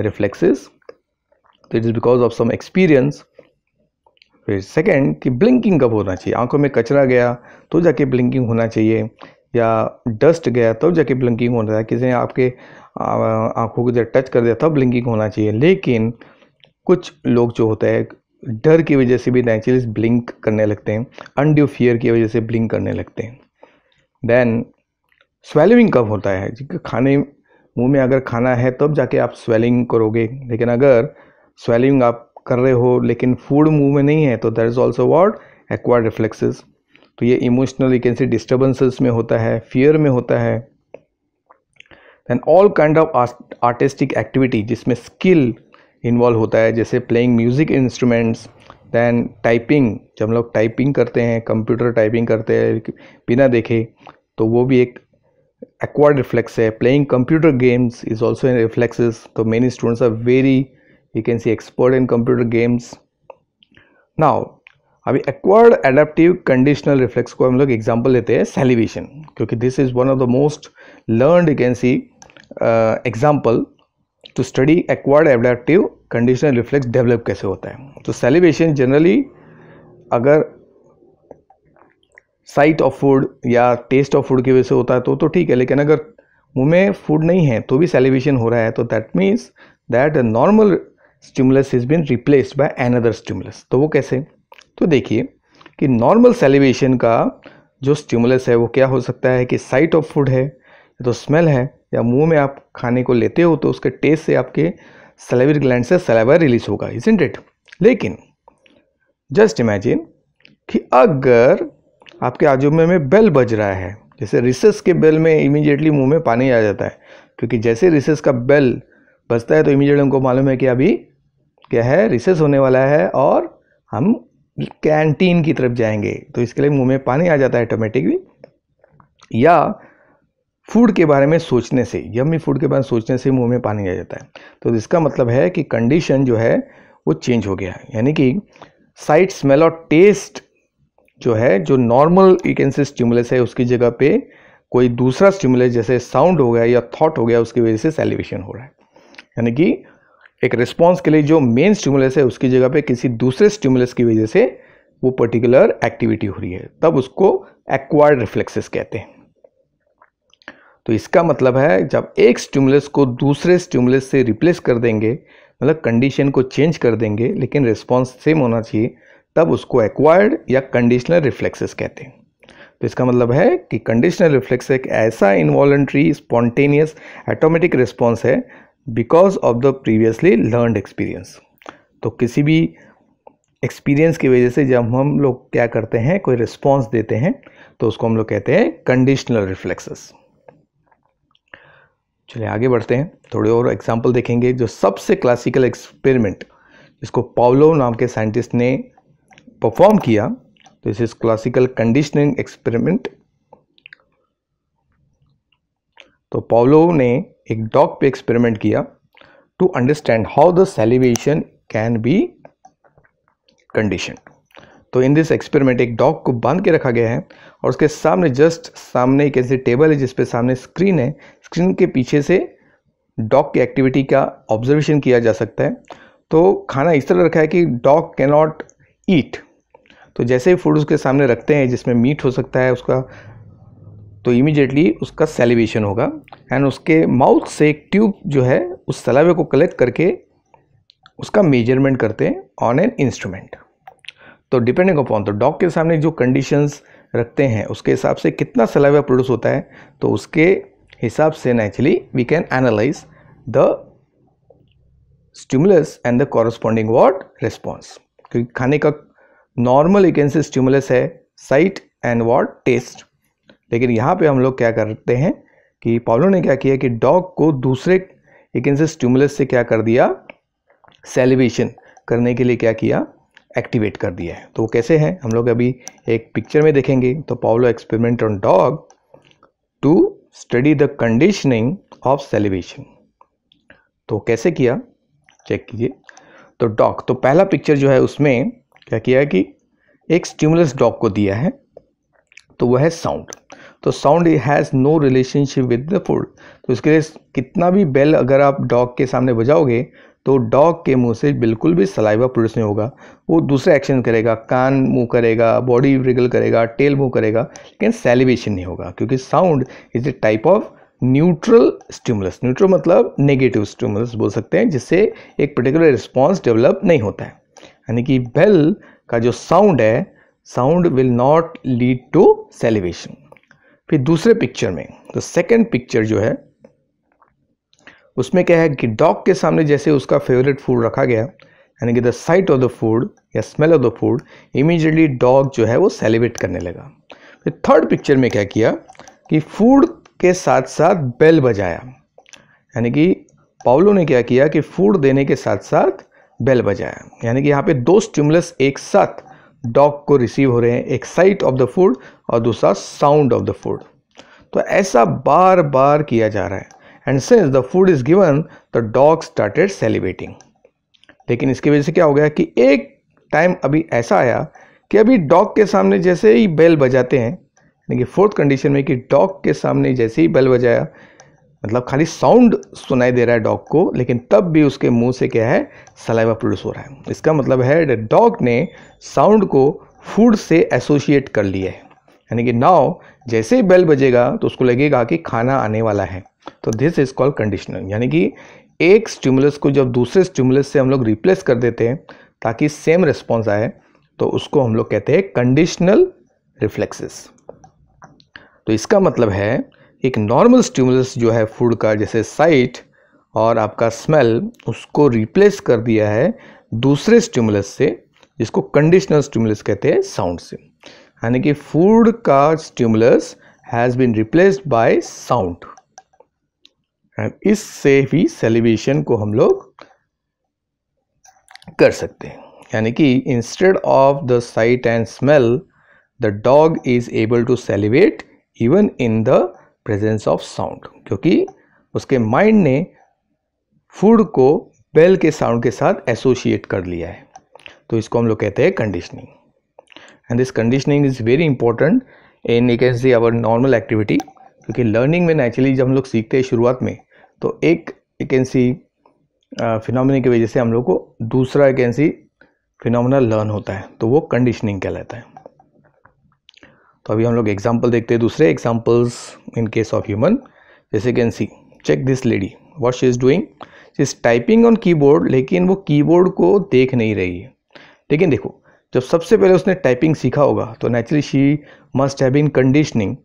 reflexes तो it is because of some experience फिर सेकंड कि ब्लिंकिंग कब होना चाहिए आंखों में कचरा गया तो जाके ब्लिंकिंग होना चाहिए या डस्ट गया तब तो जाके ब्लिंकिंग होना चाहिए किसी ने आपके आंखों को जब टच कर दिया तब ब्लिंकिंग होना चाहिए लेकिन कुछ लोग जो होता है डर की वजह से भी नेचुरली ब्लिंक करने लगते हैं अनड्यू फियर की वजह से ब्लिंक करने लगते हैं देन स्वेलिंग कब होता है खाने मुंह में अगर खाना है तब जाके आप स्वेलिंग करोगे लेकिन अगर स्वेलिंग आप कर रहे हो लेकिन फूड मूव में नहीं है तो that is also what acquired reflexes तो ये emotional you can see disturbances में होता है फियर में होता है then all kind of artistic activity जिसमें स्किल इन्वॉल्व होता है जैसे playing music instruments then typing जब हम लोग टाइपिंग करते हैं कंप्यूटर टाइपिंग करते हैं बिना देखे तो वो भी एक एक्वायर्ड रिफ्लेक्स है playing computer games is also in reflexes तो many students are very you can see expert in computer games now अभी एक्वर्ड एडेप्टिव कंडीशनल रिफ्लेक्स को हम लोग एग्जाम्पल लेते हैं सेलिवेशन क्योंकि this is one of the most learn you can see example to study acquired adaptive conditional reflex develop कैसे होता है तो सेलिवेशन जनरली अगर साइट ऑफ फूड या टेस्ट ऑफ फूड की वजह से होता है तो तो ठीक है लेकिन अगर मुँह में फूड नहीं है तो भी सेलिवेशन हो रहा है तो that means that normal stimulus is been replaced by another stimulus तो वो कैसे तो देखिए कि नॉर्मल सेलिवेशन का जो स्टिमुलस है वो क्या हो सकता है कि साइट ऑफ फूड है या तो स्मेल है या मुंह में आप खाने को लेते हो तो उसके टेस्ट से आपके सलेवरी ग्लैंड से सेलेवर रिलीज होगा इज इन डेट लेकिन जस्ट इमेजिन कि अगर आपके आजुमे में बेल बज रहा है जैसे रिसेस के बेल में इमीडिएटली मुंह में पानी आ जाता है क्योंकि जैसे रिसेस का बेल बजता है तो इमीडिएटली उनको मालूम है कि अभी क्या है रिसेस होने वाला है और हम कैंटीन की तरफ जाएंगे तो इसके लिए मुंह में पानी आ जाता है ऑटोमेटिकली या फूड के बारे में सोचने से यम्मी फूड के बारे में सोचने से मुंह में पानी आ जाता है तो इसका मतलब है कि कंडीशन जो है वो चेंज हो गया है यानी कि साइट स्मेल और टेस्ट जो है जो नॉर्मल एक स्टिमुलस है उसकी जगह पे कोई दूसरा स्टिमुलस जैसे साउंड हो गया या थॉट हो गया उसकी वजह से सेलिवेशन हो रहा है यानी कि एक रिस्पॉन्स के लिए जो मेन स्टिमुलस है उसकी जगह पे किसी दूसरे स्टिमुलस की वजह से वो पर्टिकुलर एक्टिविटी हो रही है तब उसको एक्वायर्ड रिफ्लेक्सेस कहते हैं तो इसका मतलब है जब एक स्टिमुलस को दूसरे स्टिमुलस से रिप्लेस कर देंगे मतलब कंडीशन को चेंज कर देंगे लेकिन रिस्पॉन्स सेम होना चाहिए तब उसको एक्वायर्ड या कंडीशनल रिफ्लेक्सेस कहते हैं तो इसका मतलब है कि कंडीशनल रिफ्लेक्स एक ऐसा इन्वॉलेंट्री स्पॉन्टेनियस एटोमेटिक रिस्पॉन्स है because of the previously learned experience तो किसी भी एक्सपीरियंस की वजह से जब हम लोग क्या करते हैं कोई रिस्पॉन्स देते हैं तो उसको हम लोग कहते हैं कंडीशनल रिफ्लेक्सेस चलिए आगे बढ़ते हैं थोड़े और एग्जाम्पल देखेंगे जो सबसे क्लासिकल एक्सपेरिमेंट जिसको पावलो नाम के साइंटिस्ट ने परफॉर्म किया तो इस क्लासिकल कंडीशनिंग एक्सपेरिमेंट तो पावलो ने एक डॉग पे एक्सपेरिमेंट किया to understand how the salivation can be condition तो इन दिस एक्सपेरिमेंट एक डॉग को बांध के रखा गया है और उसके सामने जस्ट सामने एक ऐसी टेबल है जिसपे सामने स्क्रीन है स्क्रीन के पीछे से डॉग की एक्टिविटी का ऑब्जर्वेशन किया जा सकता है तो खाना इस तरह रखा है कि डॉग कैनॉट ईट तो जैसे ही फूड उसके सामने रखते हैं जिसमें मीट हो सकता है उसका तो इमीडिएटली उसका सेलिवेशन होगा एंड उसके माउथ से एक ट्यूब जो है उस सलावे को कलेक्ट करके उसका मेजरमेंट करते हैं ऑन एन इंस्ट्रूमेंट तो डिपेंडिंग अपॉन तो डॉग के सामने जो कंडीशंस रखते हैं उसके हिसाब से कितना सलावा प्रोड्यूस होता है तो उसके हिसाब से naturally we can analyse the stimulus and the corresponding what response क्योंकि खाने का नॉर्मल एक स्टिमुलस है साइट एंड वॉट टेस्ट लेकिन यहाँ पे हम लोग क्या करते हैं कि पावलो ने क्या किया कि डॉग को दूसरे एक इनसे स्टिमुलस से क्या कर दिया सेलिब्रेशन करने के लिए क्या किया एक्टिवेट कर दिया है तो वो कैसे हैं हम लोग अभी एक पिक्चर में देखेंगे तो Pavlov experiment on dog to study the conditioning of celebration तो कैसे किया चेक कीजिए तो डॉग तो पहला पिक्चर जो है उसमें क्या किया है कि एक स्टिमुलस डॉग को दिया है तो वह है साउंड तो sound has no relationship with the food तो इसके लिए कितना भी बेल अगर आप डॉग के सामने बजाओगे तो डॉग के मुंह से बिल्कुल भी सलाइवा प्रोड्यूस नहीं होगा वो दूसरे एक्शन करेगा कान मुंह करेगा बॉडी रिगल करेगा टेल मुंह करेगा लेकिन सेलिवेशन नहीं होगा क्योंकि sound is a type of neutral stimulus neutral मतलब नेगेटिव स्टिमुलस बोल सकते हैं जिससे एक पर्टिकुलर रिस्पॉन्स डेवलप नहीं होता है यानी कि बेल का जो साउंड है sound will not lead to salivation फिर दूसरे पिक्चर में तो सेकंड पिक्चर जो है उसमें क्या है कि डॉग के सामने जैसे उसका फेवरेट फूड रखा गया यानी कि the sight of the food या smell of the food immediately dog जो है वो सेलिब्रेट करने लगा फिर थर्ड पिक्चर में क्या किया कि फूड के साथ साथ बेल बजाया यानी कि पाउलो ने क्या किया कि फूड देने के साथ साथ बेल बजाया यानी कि यहाँ पे दो स्टिमुलस एक साथ डॉग को रिसीव हो रहे हैं एक साइट ऑफ द फूड और दूसरा साउंड ऑफ द फूड तो ऐसा बार बार किया जा रहा है and since the food is given the dog started celebrating लेकिन इसकी वजह से क्या हो गया कि एक टाइम अभी ऐसा आया कि अभी डॉग के सामने जैसे ही बेल बजाते हैं यानी कि फोर्थ कंडीशन में कि डॉग के सामने जैसे ही बेल बजाया मतलब खाली साउंड सुनाई दे रहा है डॉग को लेकिन तब भी उसके मुंह से क्या है सलाइवा प्रोड्यूस हो रहा है इसका मतलब है डॉग ने साउंड को फूड से एसोशिएट कर लिया है यानी कि नाव जैसे ही बेल बजेगा तो उसको लगेगा कि खाना आने वाला है तो दिस इज़ कॉल्ड कंडीशनल यानी कि एक स्टिमुलस को जब दूसरे स्टिमुलस से हम लोग रिप्लेस कर देते हैं ताकि सेम रिस्पॉन्स आए तो उसको हम लोग कहते हैं कंडीशनल रिफ्लेक्सेस तो इसका मतलब है एक नॉर्मल स्टिमुलस जो है फूड का जैसे साइट और आपका स्मेल उसको रिप्लेस कर दिया है दूसरे स्टिमुलस से जिसको कंडीशनल स्टिमुलस कहते हैं साउंड से यानी कि फूड का stimulus has been replaced by sound इससे भी सेलिब्रेशन को हम लोग कर सकते हैं यानी कि instead of the sight and smell the dog is able to celebrate even in the presence of sound क्योंकि उसके माइंड ने फूड को बेल के साउंड के साथ एसोशिएट कर लिया है तो इसको हम लोग कहते हैं conditioning and this conditioning is very important in you can see our normal activity क्योंकि लर्निंग में नेचुरली जब हम लोग सीखते हैं शुरुआत में तो एक यू कैन सी फिनोमिना की वजह से हम लोग को दूसरा you can see phenomena learn होता है तो वो कंडीशनिंग कहलाता है तो अभी हम लोग एग्जाम्पल देखते हैं दूसरे examples in case of human जैसे can see check this lady what she is doing is typing on keyboard लेकिन वो कीबोर्ड को देख नहीं रही है लेकिन देखो जब सबसे पहले उसने टाइपिंग सीखा होगा तो naturally she must have been conditioning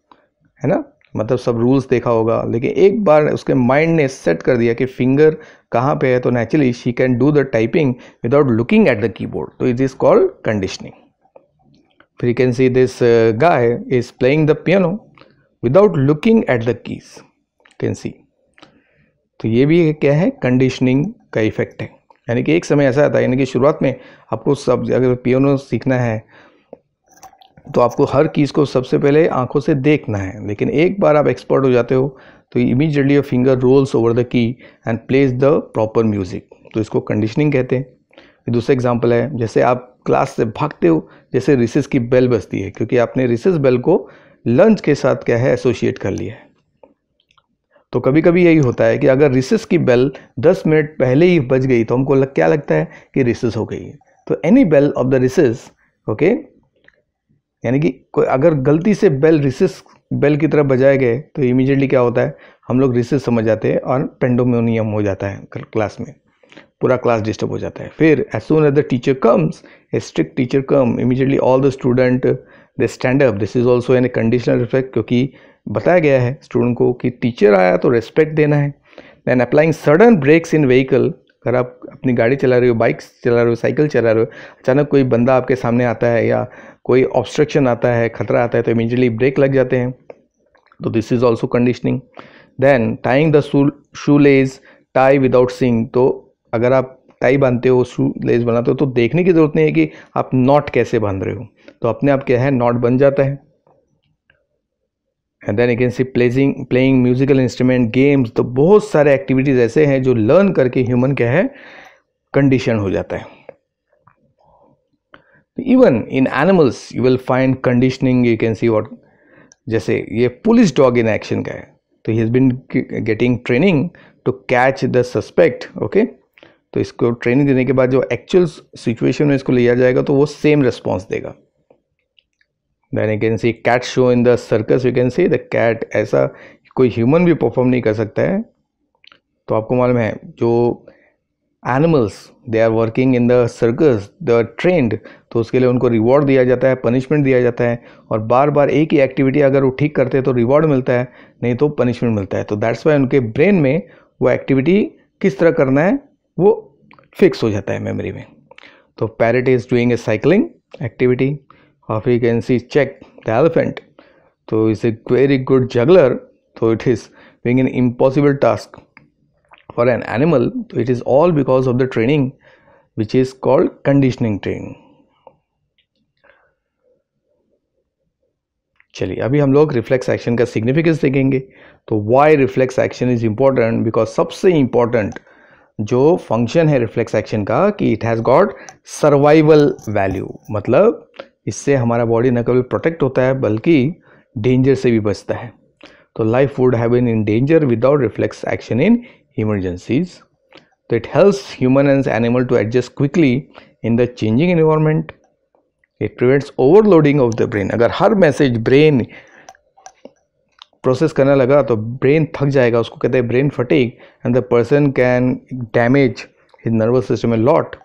है ना मतलब सब रूल्स देखा होगा लेकिन एक बार उसके माइंड ने सेट कर दिया कि फिंगर कहाँ पे है तो naturally she can do the typing without looking at the keyboard तो इट इज़ कॉल्ड कंडीशनिंग फिर you can see this guy is playing the piano without looking at the keys can see तो ये भी क्या है conditioning का effect है यानी कि एक समय ऐसा आता है यानी कि शुरुआत में आपको सब अगर पियानो सीखना है तो आपको हर कीज़ को सबसे पहले आंखों से देखना है लेकिन एक बार आप एक्सपर्ट हो जाते हो तो immediately your finger rolls over the key and plays the proper music तो इसको कंडीशनिंग कहते हैं दूसरा एग्जाम्पल है जैसे आप क्लास से भागते हो जैसे रिसेस की बेल बजती है क्योंकि आपने रिसेस बेल को लंच के साथ क्या है एसोशिएट कर लिया है तो कभी कभी यही होता है कि अगर रिसेस की बेल 10 मिनट पहले ही बज गई तो हमको लग, क्या लगता है कि रिसेस हो गई है तो any bell of the recess okay यानी कि कोई अगर गलती से बेल रिसेस बेल की तरफ बजाए गए तो इमीजिएटली क्या होता है हम लोग रिसेस समझ जाते हैं और पेंडोमोनियम हो जाता है क्लास में पूरा क्लास डिस्टर्ब हो जाता है फिर as soon as the teacher comes a strict teacher come immediately all the student they stand up this is also an a conditional reflex क्योंकि बताया गया है स्टूडेंट को कि टीचर आया तो रेस्पेक्ट देना है then applying sudden brakes in vehicle अगर आप अपनी गाड़ी चला रहे हो बाइक चला रहे हो साइकिल चला रहे हो अचानक कोई बंदा आपके सामने आता है या कोई ऑब्स्ट्रक्शन आता है खतरा आता है तो इमीजिएटली ब्रेक लग जाते हैं तो this is also conditioning then tying the shoe lace tie without seeing तो अगर आप टाई बांधते हो शू लेस बनाते हो तो देखने की ज़रूरत नहीं है कि आप नॉट कैसे बांध रहे हो तो अपने आप क्या है नॉट बन जाता है and then you can see pledging playing musical instrument games तो बहुत सारे एक्टिविटीज़ ऐसे हैं जो लर्न करके ह्यूमन क्या है कंडीशन हो जाता है even in animals you will find conditioning you can see what जैसे ये पुलिस डॉग इन एक्शन का है तो he has been getting training to catch the suspect okay तो इसको ट्रेनिंग देने के बाद जो एक्चुअल सिचुएशन में इसको लिया जाएगा तो वो सेम रिस्पॉन्स देगा then you can see cat show in the circus you can see the cat ऐसा कोई ह्यूमन भी परफॉर्म नहीं कर सकता है तो आपको मालूम है जो animals they are working in the circus the trained तो उसके लिए उनको रिवॉर्ड दिया जाता है पनिशमेंट दिया जाता है और बार बार एक ही एक्टिविटी अगर वो ठीक करते हैं तो रिवॉर्ड मिलता है नहीं तो पनिशमेंट मिलता है तो दैट्स वाई उनके ब्रेन में वो एक्टिविटी किस तरह करना है वो फिक्स हो जाता है मेमोरी में तो parrot is doing a cycling activity of you can see check the elephant तो is a very good juggler तो it is an impossible task for an animal तो it is all because of the training which is called conditioning training चलिए अभी हम लोग reflex action का significance देखेंगे तो why reflex action is important because सबसे इम्पॉर्टेंट जो फंक्शन है रिफ्लेक्स एक्शन का कि it has got survival value मतलब इससे हमारा बॉडी न केवल प्रोटेक्ट होता है बल्कि डेंजर से भी बचता है तो life would have been in danger without reflex action in emergencies तो it helps human and animal to adjust quickly in the changing environment it prevents overloading of the brain अगर हर मैसेज ब्रेन प्रोसेस करने लगा तो brain थक जाएगा उसको कहते हैं brain fatigue and the person can damage his nervous system a lot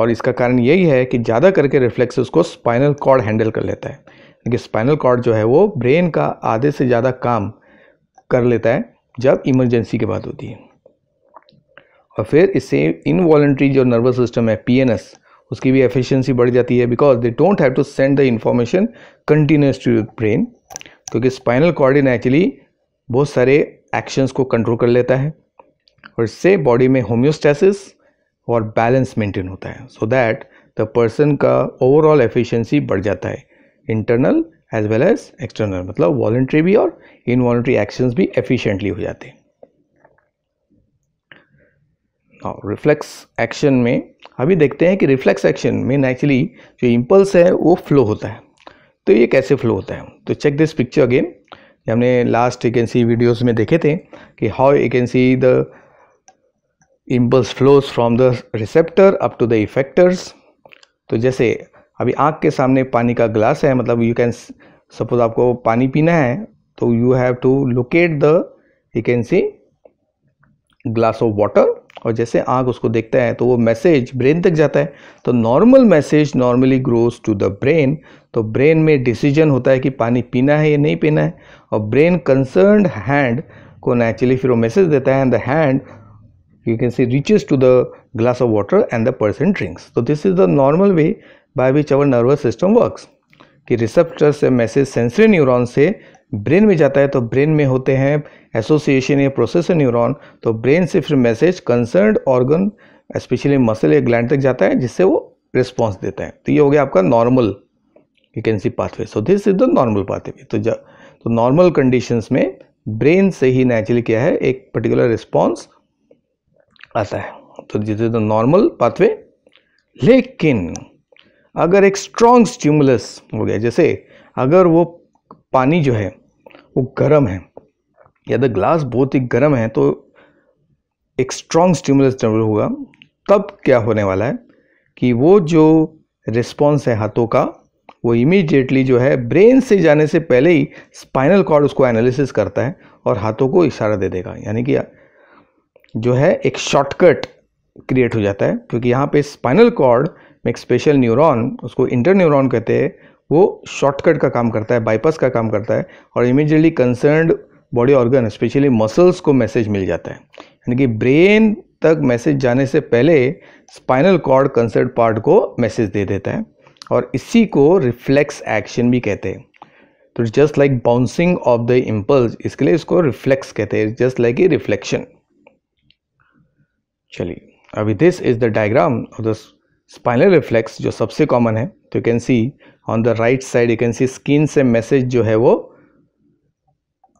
और इसका कारण यही है कि ज़्यादा करके रिफ्लेक्स उसको स्पाइनल कॉर्ड हैंडल कर लेता है क्योंकि स्पाइनल कॉर्ड जो है वो ब्रेन का आधे से ज़्यादा काम कर लेता है जब इमरजेंसी की बात होती है और फिर इससे इनवॉल्ट्री जो नर्वस सिस्टम है पी उसकी भी एफिशिएंसी बढ़ जाती है because they don't have to send the information continuous to brain क्योंकि स्पाइनल कॉर्डिन एक्चुअली बहुत सारे एक्शंस को कंट्रोल कर लेता है और इससे बॉडी में होम्योस्टेसिस और बैलेंस मेंटेन होता है सो दैट द पर्सन का ओवरऑल एफिशिएंसी बढ़ जाता है internal as well as external मतलब वॉलेंट्री भी और इनवॉलेंट्री एक्शंस भी एफिशिएंटली हो जाते हैं और रिफ्लेक्स एक्शन में अभी देखते हैं कि रिफ्लेक्स एक्शन में एक्चुअली जो इम्पल्स है वो फ्लो होता है तो ये कैसे फ्लो होता है तो चेक दिस पिक्चर अगेन हमने लास्ट एकेंसी वीडियोस में देखे थे कि how you can see the impulse flows from the receptor up to the effectors तो जैसे अभी आँख के सामने पानी का ग्लास है मतलब यू कैन सपोज आपको पानी पीना है तो you have to locate the you can see glass of water और जैसे आँख उसको देखता है तो वो मैसेज ब्रेन तक जाता है तो normal message normally grows to the brain तो ब्रेन में डिसीजन होता है कि पानी पीना है या नहीं पीना है और ब्रेन कंसर्न हैंड को नेचुरली फिर वो मैसेज देता है and the hand you can see reaches to the glass of water and the person drinks तो this is the normal way by which our nervous system works कि receptor से message sensory neuron से brain में जाता है तो brain में होते हैं एसोसिएशन या प्रोसेसर न्यूरॉन तो ब्रेन से फिर message concern organ specially muscle या ग्लैंड तक जाता है जिससे वो रिस्पॉन्स देता है तो ये हो गया आपका normal you can see pathway so this is the normal pathway तो जब तो नॉर्मल कंडीशंस में ब्रेन से ही नेचुरली क्या है एक पर्टिकुलर रिस्पॉन्स आता है तो this is the normal pathway लेकिन अगर एक स्ट्रॉन्ग स्टिमुलस हो गया जैसे अगर वो पानी जो है वो गर्म है या द ग्लास बहुत ही गर्म है तो एक स्ट्रॉन्ग स्टिमुलस डेवलप होगा तब क्या होने वाला है कि वो जो रिस्पॉन्स है हाथों का वो इमीडिएटली जो है ब्रेन से जाने से पहले ही स्पाइनल कॉर्ड उसको एनालिसिस करता है और हाथों को इशारा दे देगा यानी कि जो है एक शॉर्टकट क्रिएट हो जाता है क्योंकि यहाँ पे स्पाइनल कॉर्ड में एक स्पेशल न्यूरॉन उसको इंटर न्यूरॉन कहते हैं वो शॉर्टकट का काम करता है बाईपास का काम करता है और immediately concerned body organ specially muscles को मैसेज मिल जाता है यानी कि ब्रेन तक मैसेज जाने से पहले स्पाइनल कॉर्ड कंसर्ट पार्ट को मैसेज दे देता है और इसी को रिफ्लेक्स एक्शन भी कहते हैं तो just like bouncing of the impulse इसके लिए इसको रिफ्लेक्स कहते हैं जस्ट लाइक ए रिफ्लेक्शन चलिए अभी this is the diagram of the spinal reflex जो सबसे कॉमन है तो you can see on the right side you can see skin से मैसेज जो है वो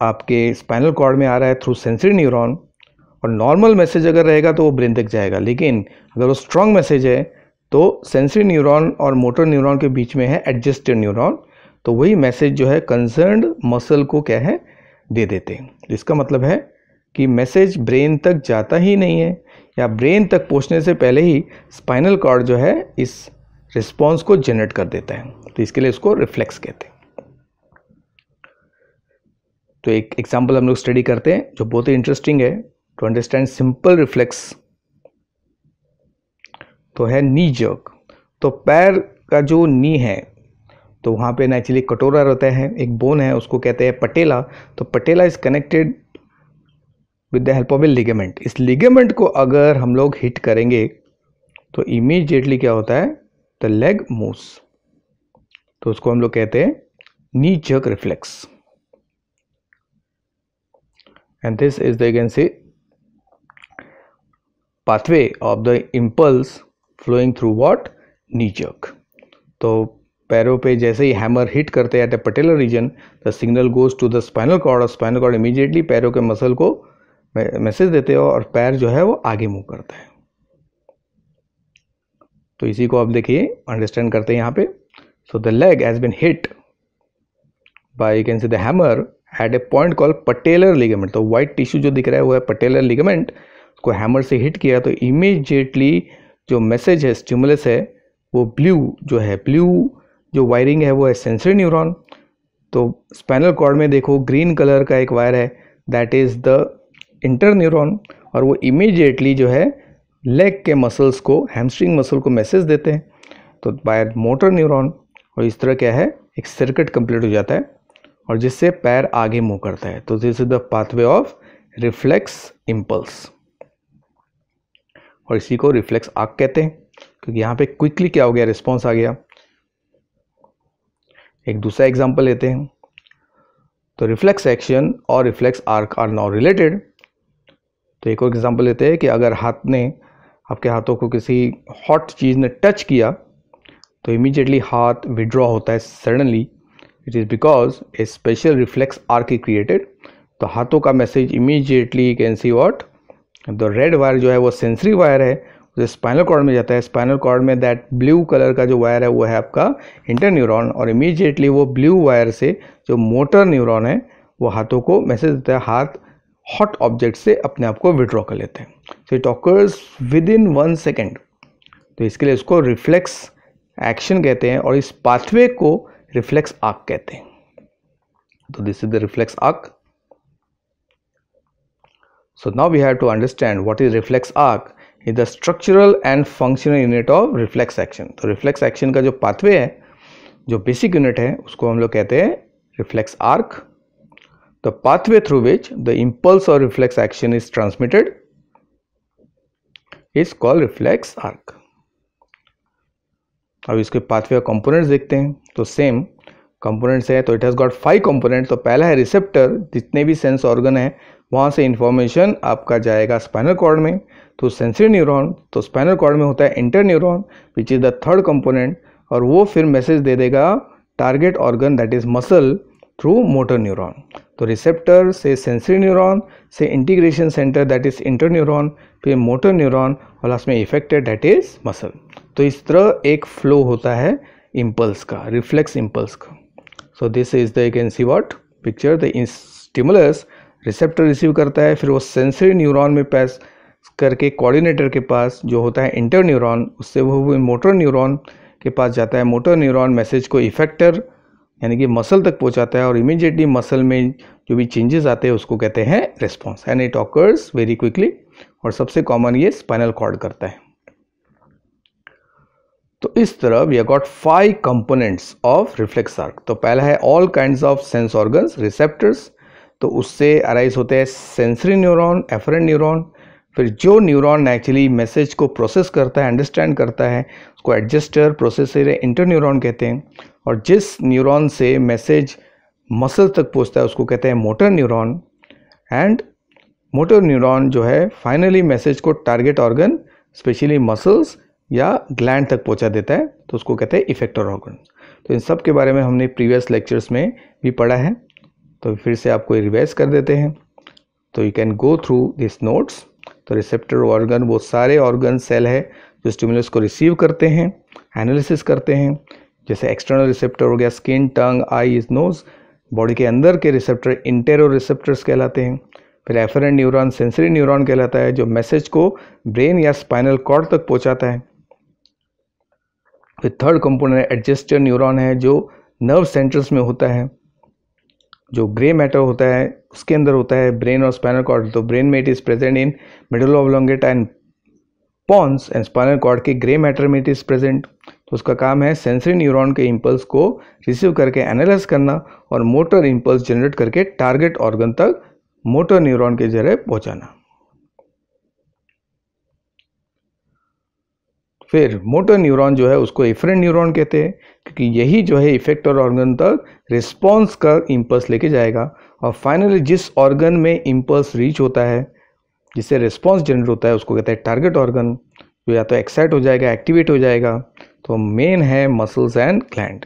आपके स्पाइनल कॉर्ड में आ रहा है थ्रू सेंसरी न्यूरॉन और नॉर्मल मैसेज अगर रहेगा तो वो ब्रेन तक जाएगा लेकिन अगर वो स्ट्रॉन्ग मैसेज है तो सेंसरी न्यूरॉन और मोटर न्यूरॉन के बीच में है एडजस्टेड न्यूरॉन तो वही मैसेज जो है कंसर्नड मसल को क्या है दे देते हैं तो इसका मतलब है कि मैसेज ब्रेन तक जाता ही नहीं है या ब्रेन तक पहुंचने से पहले ही स्पाइनल कॉर्ड जो है इस रिस्पॉन्स को जनरेट कर देता है तो इसके लिए उसको रिफ्लेक्स कहते हैं तो एक एग्जाम्पल हम लोग स्टडी करते हैं जो बहुत ही इंटरेस्टिंग है टू अंडरस्टैंड सिंपल रिफ्लेक्स तो है नी जर्क तो पैर का जो नी है तो वहाँ पे नेचुरली कटोरा रहता है एक बोन है उसको कहते हैं पटेला तो patella is connected with the help of a ligament इस लिगामेंट को अगर हम लोग हिट करेंगे तो इमीजिएटली क्या होता है द लेग मूव्स तो उसको हम लोग कहते हैं knee jerk reflex and this is the you pathway of the of flowing through what knee jerk तो पैरों पे जैसे ही हैमर हिट करते हैं at a patellar region the signal goes to the spinal cord और स्पाइनल कॉर्ड इमीजिएटली पैरों के मसल को मैसेज देते हो और पैर जो है वो आगे मूव करता है तो इसी को आप देखिए अंडरस्टैंड करते हैं यहाँ पे so the leg has been hit by you can see the hammer had a point call patellar ligament तो व्हाइट टिश्यू जो दिख रहा है वो है पटेलर लिगामेंट को हैमर से हिट किया तो इमीजिएटली जो मैसेज है स्टिमुलस है वो ब्लू जो है ब्लू जो वायरिंग है वो है सेंसरी न्यूरॉन तो स्पाइनल कॉर्ड में देखो ग्रीन कलर का एक वायर है that is the inter neuron और वो इमीडिएटली जो है लेग के मसल्स को हैमस्ट्रिंग मसल को मैसेज देते हैं तो वायर मोटर न्यूरॉन और इस तरह क्या है एक सर्किट कंप्लीट हो जाता है और जिससे पैर आगे मुँह करता है तो this is the pathway of reflex impulse और इसी को रिफ्लेक्स आग कहते हैं क्योंकि यहाँ पे क्विकली क्या हो गया रिस्पॉन्स आ गया एक दूसरा एग्जाम्पल लेते हैं तो रिफ्लेक्स एक्शन और reflex arc are not related तो एक और एग्जाम्पल लेते हैं कि अगर हाथ ने आपके हाथों को किसी हॉट चीज़ ने टच किया तो इमीजिएटली हाथ विड्रॉ होता है suddenly it is because a special reflex arc created तो हाथों का message immediately can see what तो रेड वायर जो है वो सेंसरी वायर है जो स्पाइनल कॉर्ड में जाता है स्पाइनल कॉर्ड में दैट ब्लू कलर का जो वायर है वो है आपका इंटर न्यूरॉन और इमीजिएटली वो ब्लू वायर से जो मोटर न्यूरॉन है वो हाथों को मैसेज देता है हाथ हॉट ऑब्जेक्ट से अपने आप को विड्रॉ कर लेते हैं so it occurs within one second तो इसके लिए उसको रिफ्लेक्स एक्शन कहते हैं और इस पाथवे को रिफ्लेक्स आक कहते हैं तो this is the reflex arc So now we have to understand what is reflex arc is the structural and functional unit of reflex action. so reflex action ka jo pathway hai jo basic unit hai usko hum log kehte हैं reflex arc. The pathway through which the impulse or reflex action is transmitted is called reflex arc. अब इसके pathway और components देखते हैं तो same components है तो it has got five components तो पहला है रिसेप्टर जितने भी सेंस ऑर्गन है वहाँ से इन्फॉर्मेशन आपका जाएगा स्पाइनल कॉर्ड में तो सेंसरी न्यूरॉन तो स्पाइनल कॉर्ड में होता है inter neuron which is the third component और वो फिर मैसेज दे देगा target organ that is muscle through motor neuron तो रिसेप्टर से सेंसरी न्यूरॉन से integration centre that is inter neuron फिर मोटर न्यूरॉन और लास्ट में इफेक्टेड दैट इज़ मसल तो इस तरह एक फ्लो होता है इम्पल्स का रिफ्लेक्स इम्पल्स का so this is the you can see what picture the stimulus receptor receive करता है फिर वो सेंसरी न्यूरॉन में पैस करके कोऑर्डिनेटर के पास जो होता है इंटर न्यूरॉन उससे वो मोटर न्यूरॉन के पास जाता है मोटर न्यूरॉन मैसेज को इफेक्टर यानी कि मसल तक पहुंचाता है और इमीडिएटली मसल में जो भी चेंजेस आते हैं उसको कहते हैं response and it occurs very quickly और सबसे कॉमन ये स्पाइनल कॉर्ड करता है तो इस तरह we got five components of reflex arc तो पहला है all kind of sense organs receptors तो उससे अराइज होते हैं सेंसरी न्यूरॉन एफरेंट न्यूरॉन फिर जो न्यूरॉन एक्चुअली मैसेज को प्रोसेस करता है अंडरस्टैंड करता है उसको एडजस्टर प्रोसेसर या इंटर न्यूरॉन कहते हैं और जिस न्यूरॉन से मैसेज मसल तक पहुंचता है उसको कहते हैं motor neuron and motor neuron जो है फाइनली मैसेज को टारगेट ऑर्गन स्पेशली मसल्स या ग्लैंड तक पहुंचा देता है तो उसको कहते हैं इफेक्टर ऑर्गन तो इन सब के बारे में हमने प्रीवियस लेक्चर्स में भी पढ़ा है तो फिर से आपको रिवाइज कर देते हैं तो you can go through this notes तो रिसेप्टर ऑर्गन वो सारे ऑर्गन सेल है जो स्टिमुलस को रिसीव करते हैं एनालिसिस करते हैं जैसे एक्सटर्नल रिसेप्टर हो गया skin tongue eye nose body के अंदर के रिसेप्टर इंटेरो रिसेप्टर्स कहलाते हैं फिर एफरेंट न्यूरॉन सेंसरी न्यूरॉन कहलाता है जो मैसेज को ब्रेन या स्पाइनल कॉर्ड तक पहुंचाता है फिर थर्ड कंपोनेंट एडजस्टर न्यूरॉन है जो नर्व सेंटर्स में होता है जो ग्रे मैटर होता है उसके अंदर होता है ब्रेन और स्पाइनल कॉर्ड तो ब्रेन में it is present in medulla oblongata and pons and spinal cord के ग्रे मैटर में इट इज़ प्रेजेंट तो उसका काम है सेंसरी न्यूरॉन के इम्पल्स को रिसीव करके एनालाइज करना और मोटर इम्पल्स जनरेट करके टारगेट ऑर्गन तक मोटर न्यूरॉन के जरिए पहुँचाना फिर मोटर न्यूरॉन जो है उसको एफरेंट न्यूरॉन कहते हैं क्योंकि यही जो है इफेक्टर ऑर्गन तक रिस्पॉन्स का इम्पल्स लेके जाएगा और फाइनली जिस ऑर्गन में इम्पल्स रीच होता है जिससे रिस्पॉन्स जनरेट होता है उसको कहते हैं टारगेट ऑर्गन जो या तो एक्साइट हो जाएगा एक्टिवेट हो जाएगा तो मेन है मसल्स एंड ग्लैंड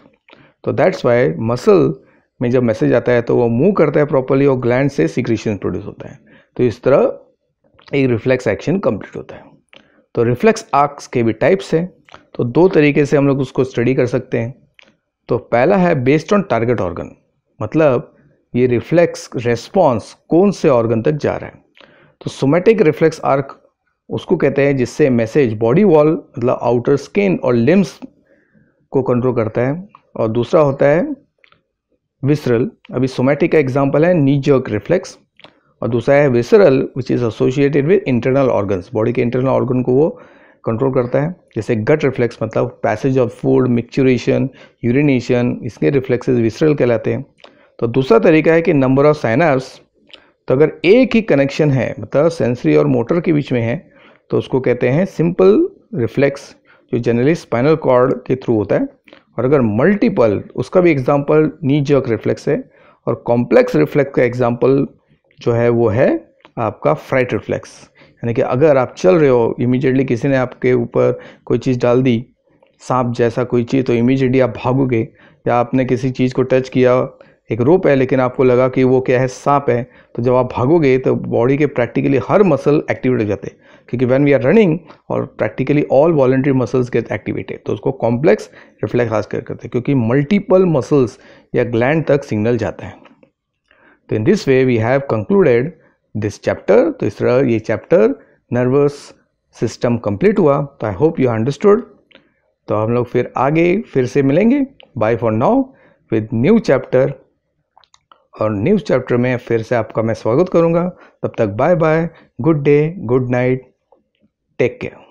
तो दैट्स वाई मसल में जब मैसेज आता है तो वो मूव करता है प्रॉपरली और ग्लैंड से सिक्रीशन प्रोड्यूस होता है तो इस तरह एक रिफ्लेक्स एक्शन कंप्लीट होता है तो रिफ्लेक्स आर्क्स के भी टाइप्स हैं तो दो तरीके से हम लोग उसको स्टडी कर सकते हैं तो पहला है बेस्ड ऑन टारगेट ऑर्गन मतलब ये रिफ्लेक्स रेस्पॉन्स कौन से ऑर्गन तक जा रहा है तो सोमेटिक रिफ्लेक्स आर्क उसको कहते हैं जिससे मैसेज बॉडी वॉल मतलब आउटर स्किन और लिम्स को कंट्रोल करता है और दूसरा होता है विसरल अभी सोमेटिक का एग्जाम्पल है नीजर्क रिफ्लेक्स और दूसरा है visceral which is associated with internal organs body के इंटरनल ऑर्गन को वो कंट्रोल करता है जैसे गट रिफ्लेक्स मतलब passage of food micturition urination इसके रिफ्लेक्सेस विसरल कहलाते हैं तो दूसरा तरीका है कि नंबर ऑफ साइनर्स तो अगर एक ही कनेक्शन है मतलब सेंसरी और मोटर के बीच में है तो उसको कहते हैं सिंपल रिफ्लेक्स जो जनरली स्पाइनल कॉर्ड के थ्रू होता है और अगर मल्टीपल उसका भी एग्जाम्पल नी जर्क रिफ्लेक्स है और कॉम्प्लेक्स रिफ्लेक्स का एग्जाम्पल जो है वो है आपका फ्राइट रिफ्लेक्स यानी कि अगर आप चल रहे हो इमीडिएटली किसी ने आपके ऊपर कोई चीज़ डाल दी सांप जैसा कोई चीज़ तो इमीडिएटली आप भागोगे या आपने किसी चीज़ को टच किया एक रोप है लेकिन आपको लगा कि वो क्या है सांप है तो जब आप भागोगे तो बॉडी के प्रैक्टिकली हर मसल एक्टिवेट हो जाते हैं क्योंकि व्हेन वी आर रनिंग और practically all voluntary muscles get activated तो उसको कॉम्प्लेक्स रिफ्लेक्स खास कर करते हैं क्योंकि मल्टीपल मसल्स या ग्लैंड तक सिग्नल जाता है तो in this way we have concluded this chapter तो इस तरह ये चैप्टर नर्वस सिस्टम कंप्लीट हुआ तो आई होप यू अंडरस्टूड तो हम लोग फिर आगे फिर से मिलेंगे bye for now with new chapter और न्यू चैप्टर में फिर से आपका मैं स्वागत करूंगा तब तक bye bye good day good night take care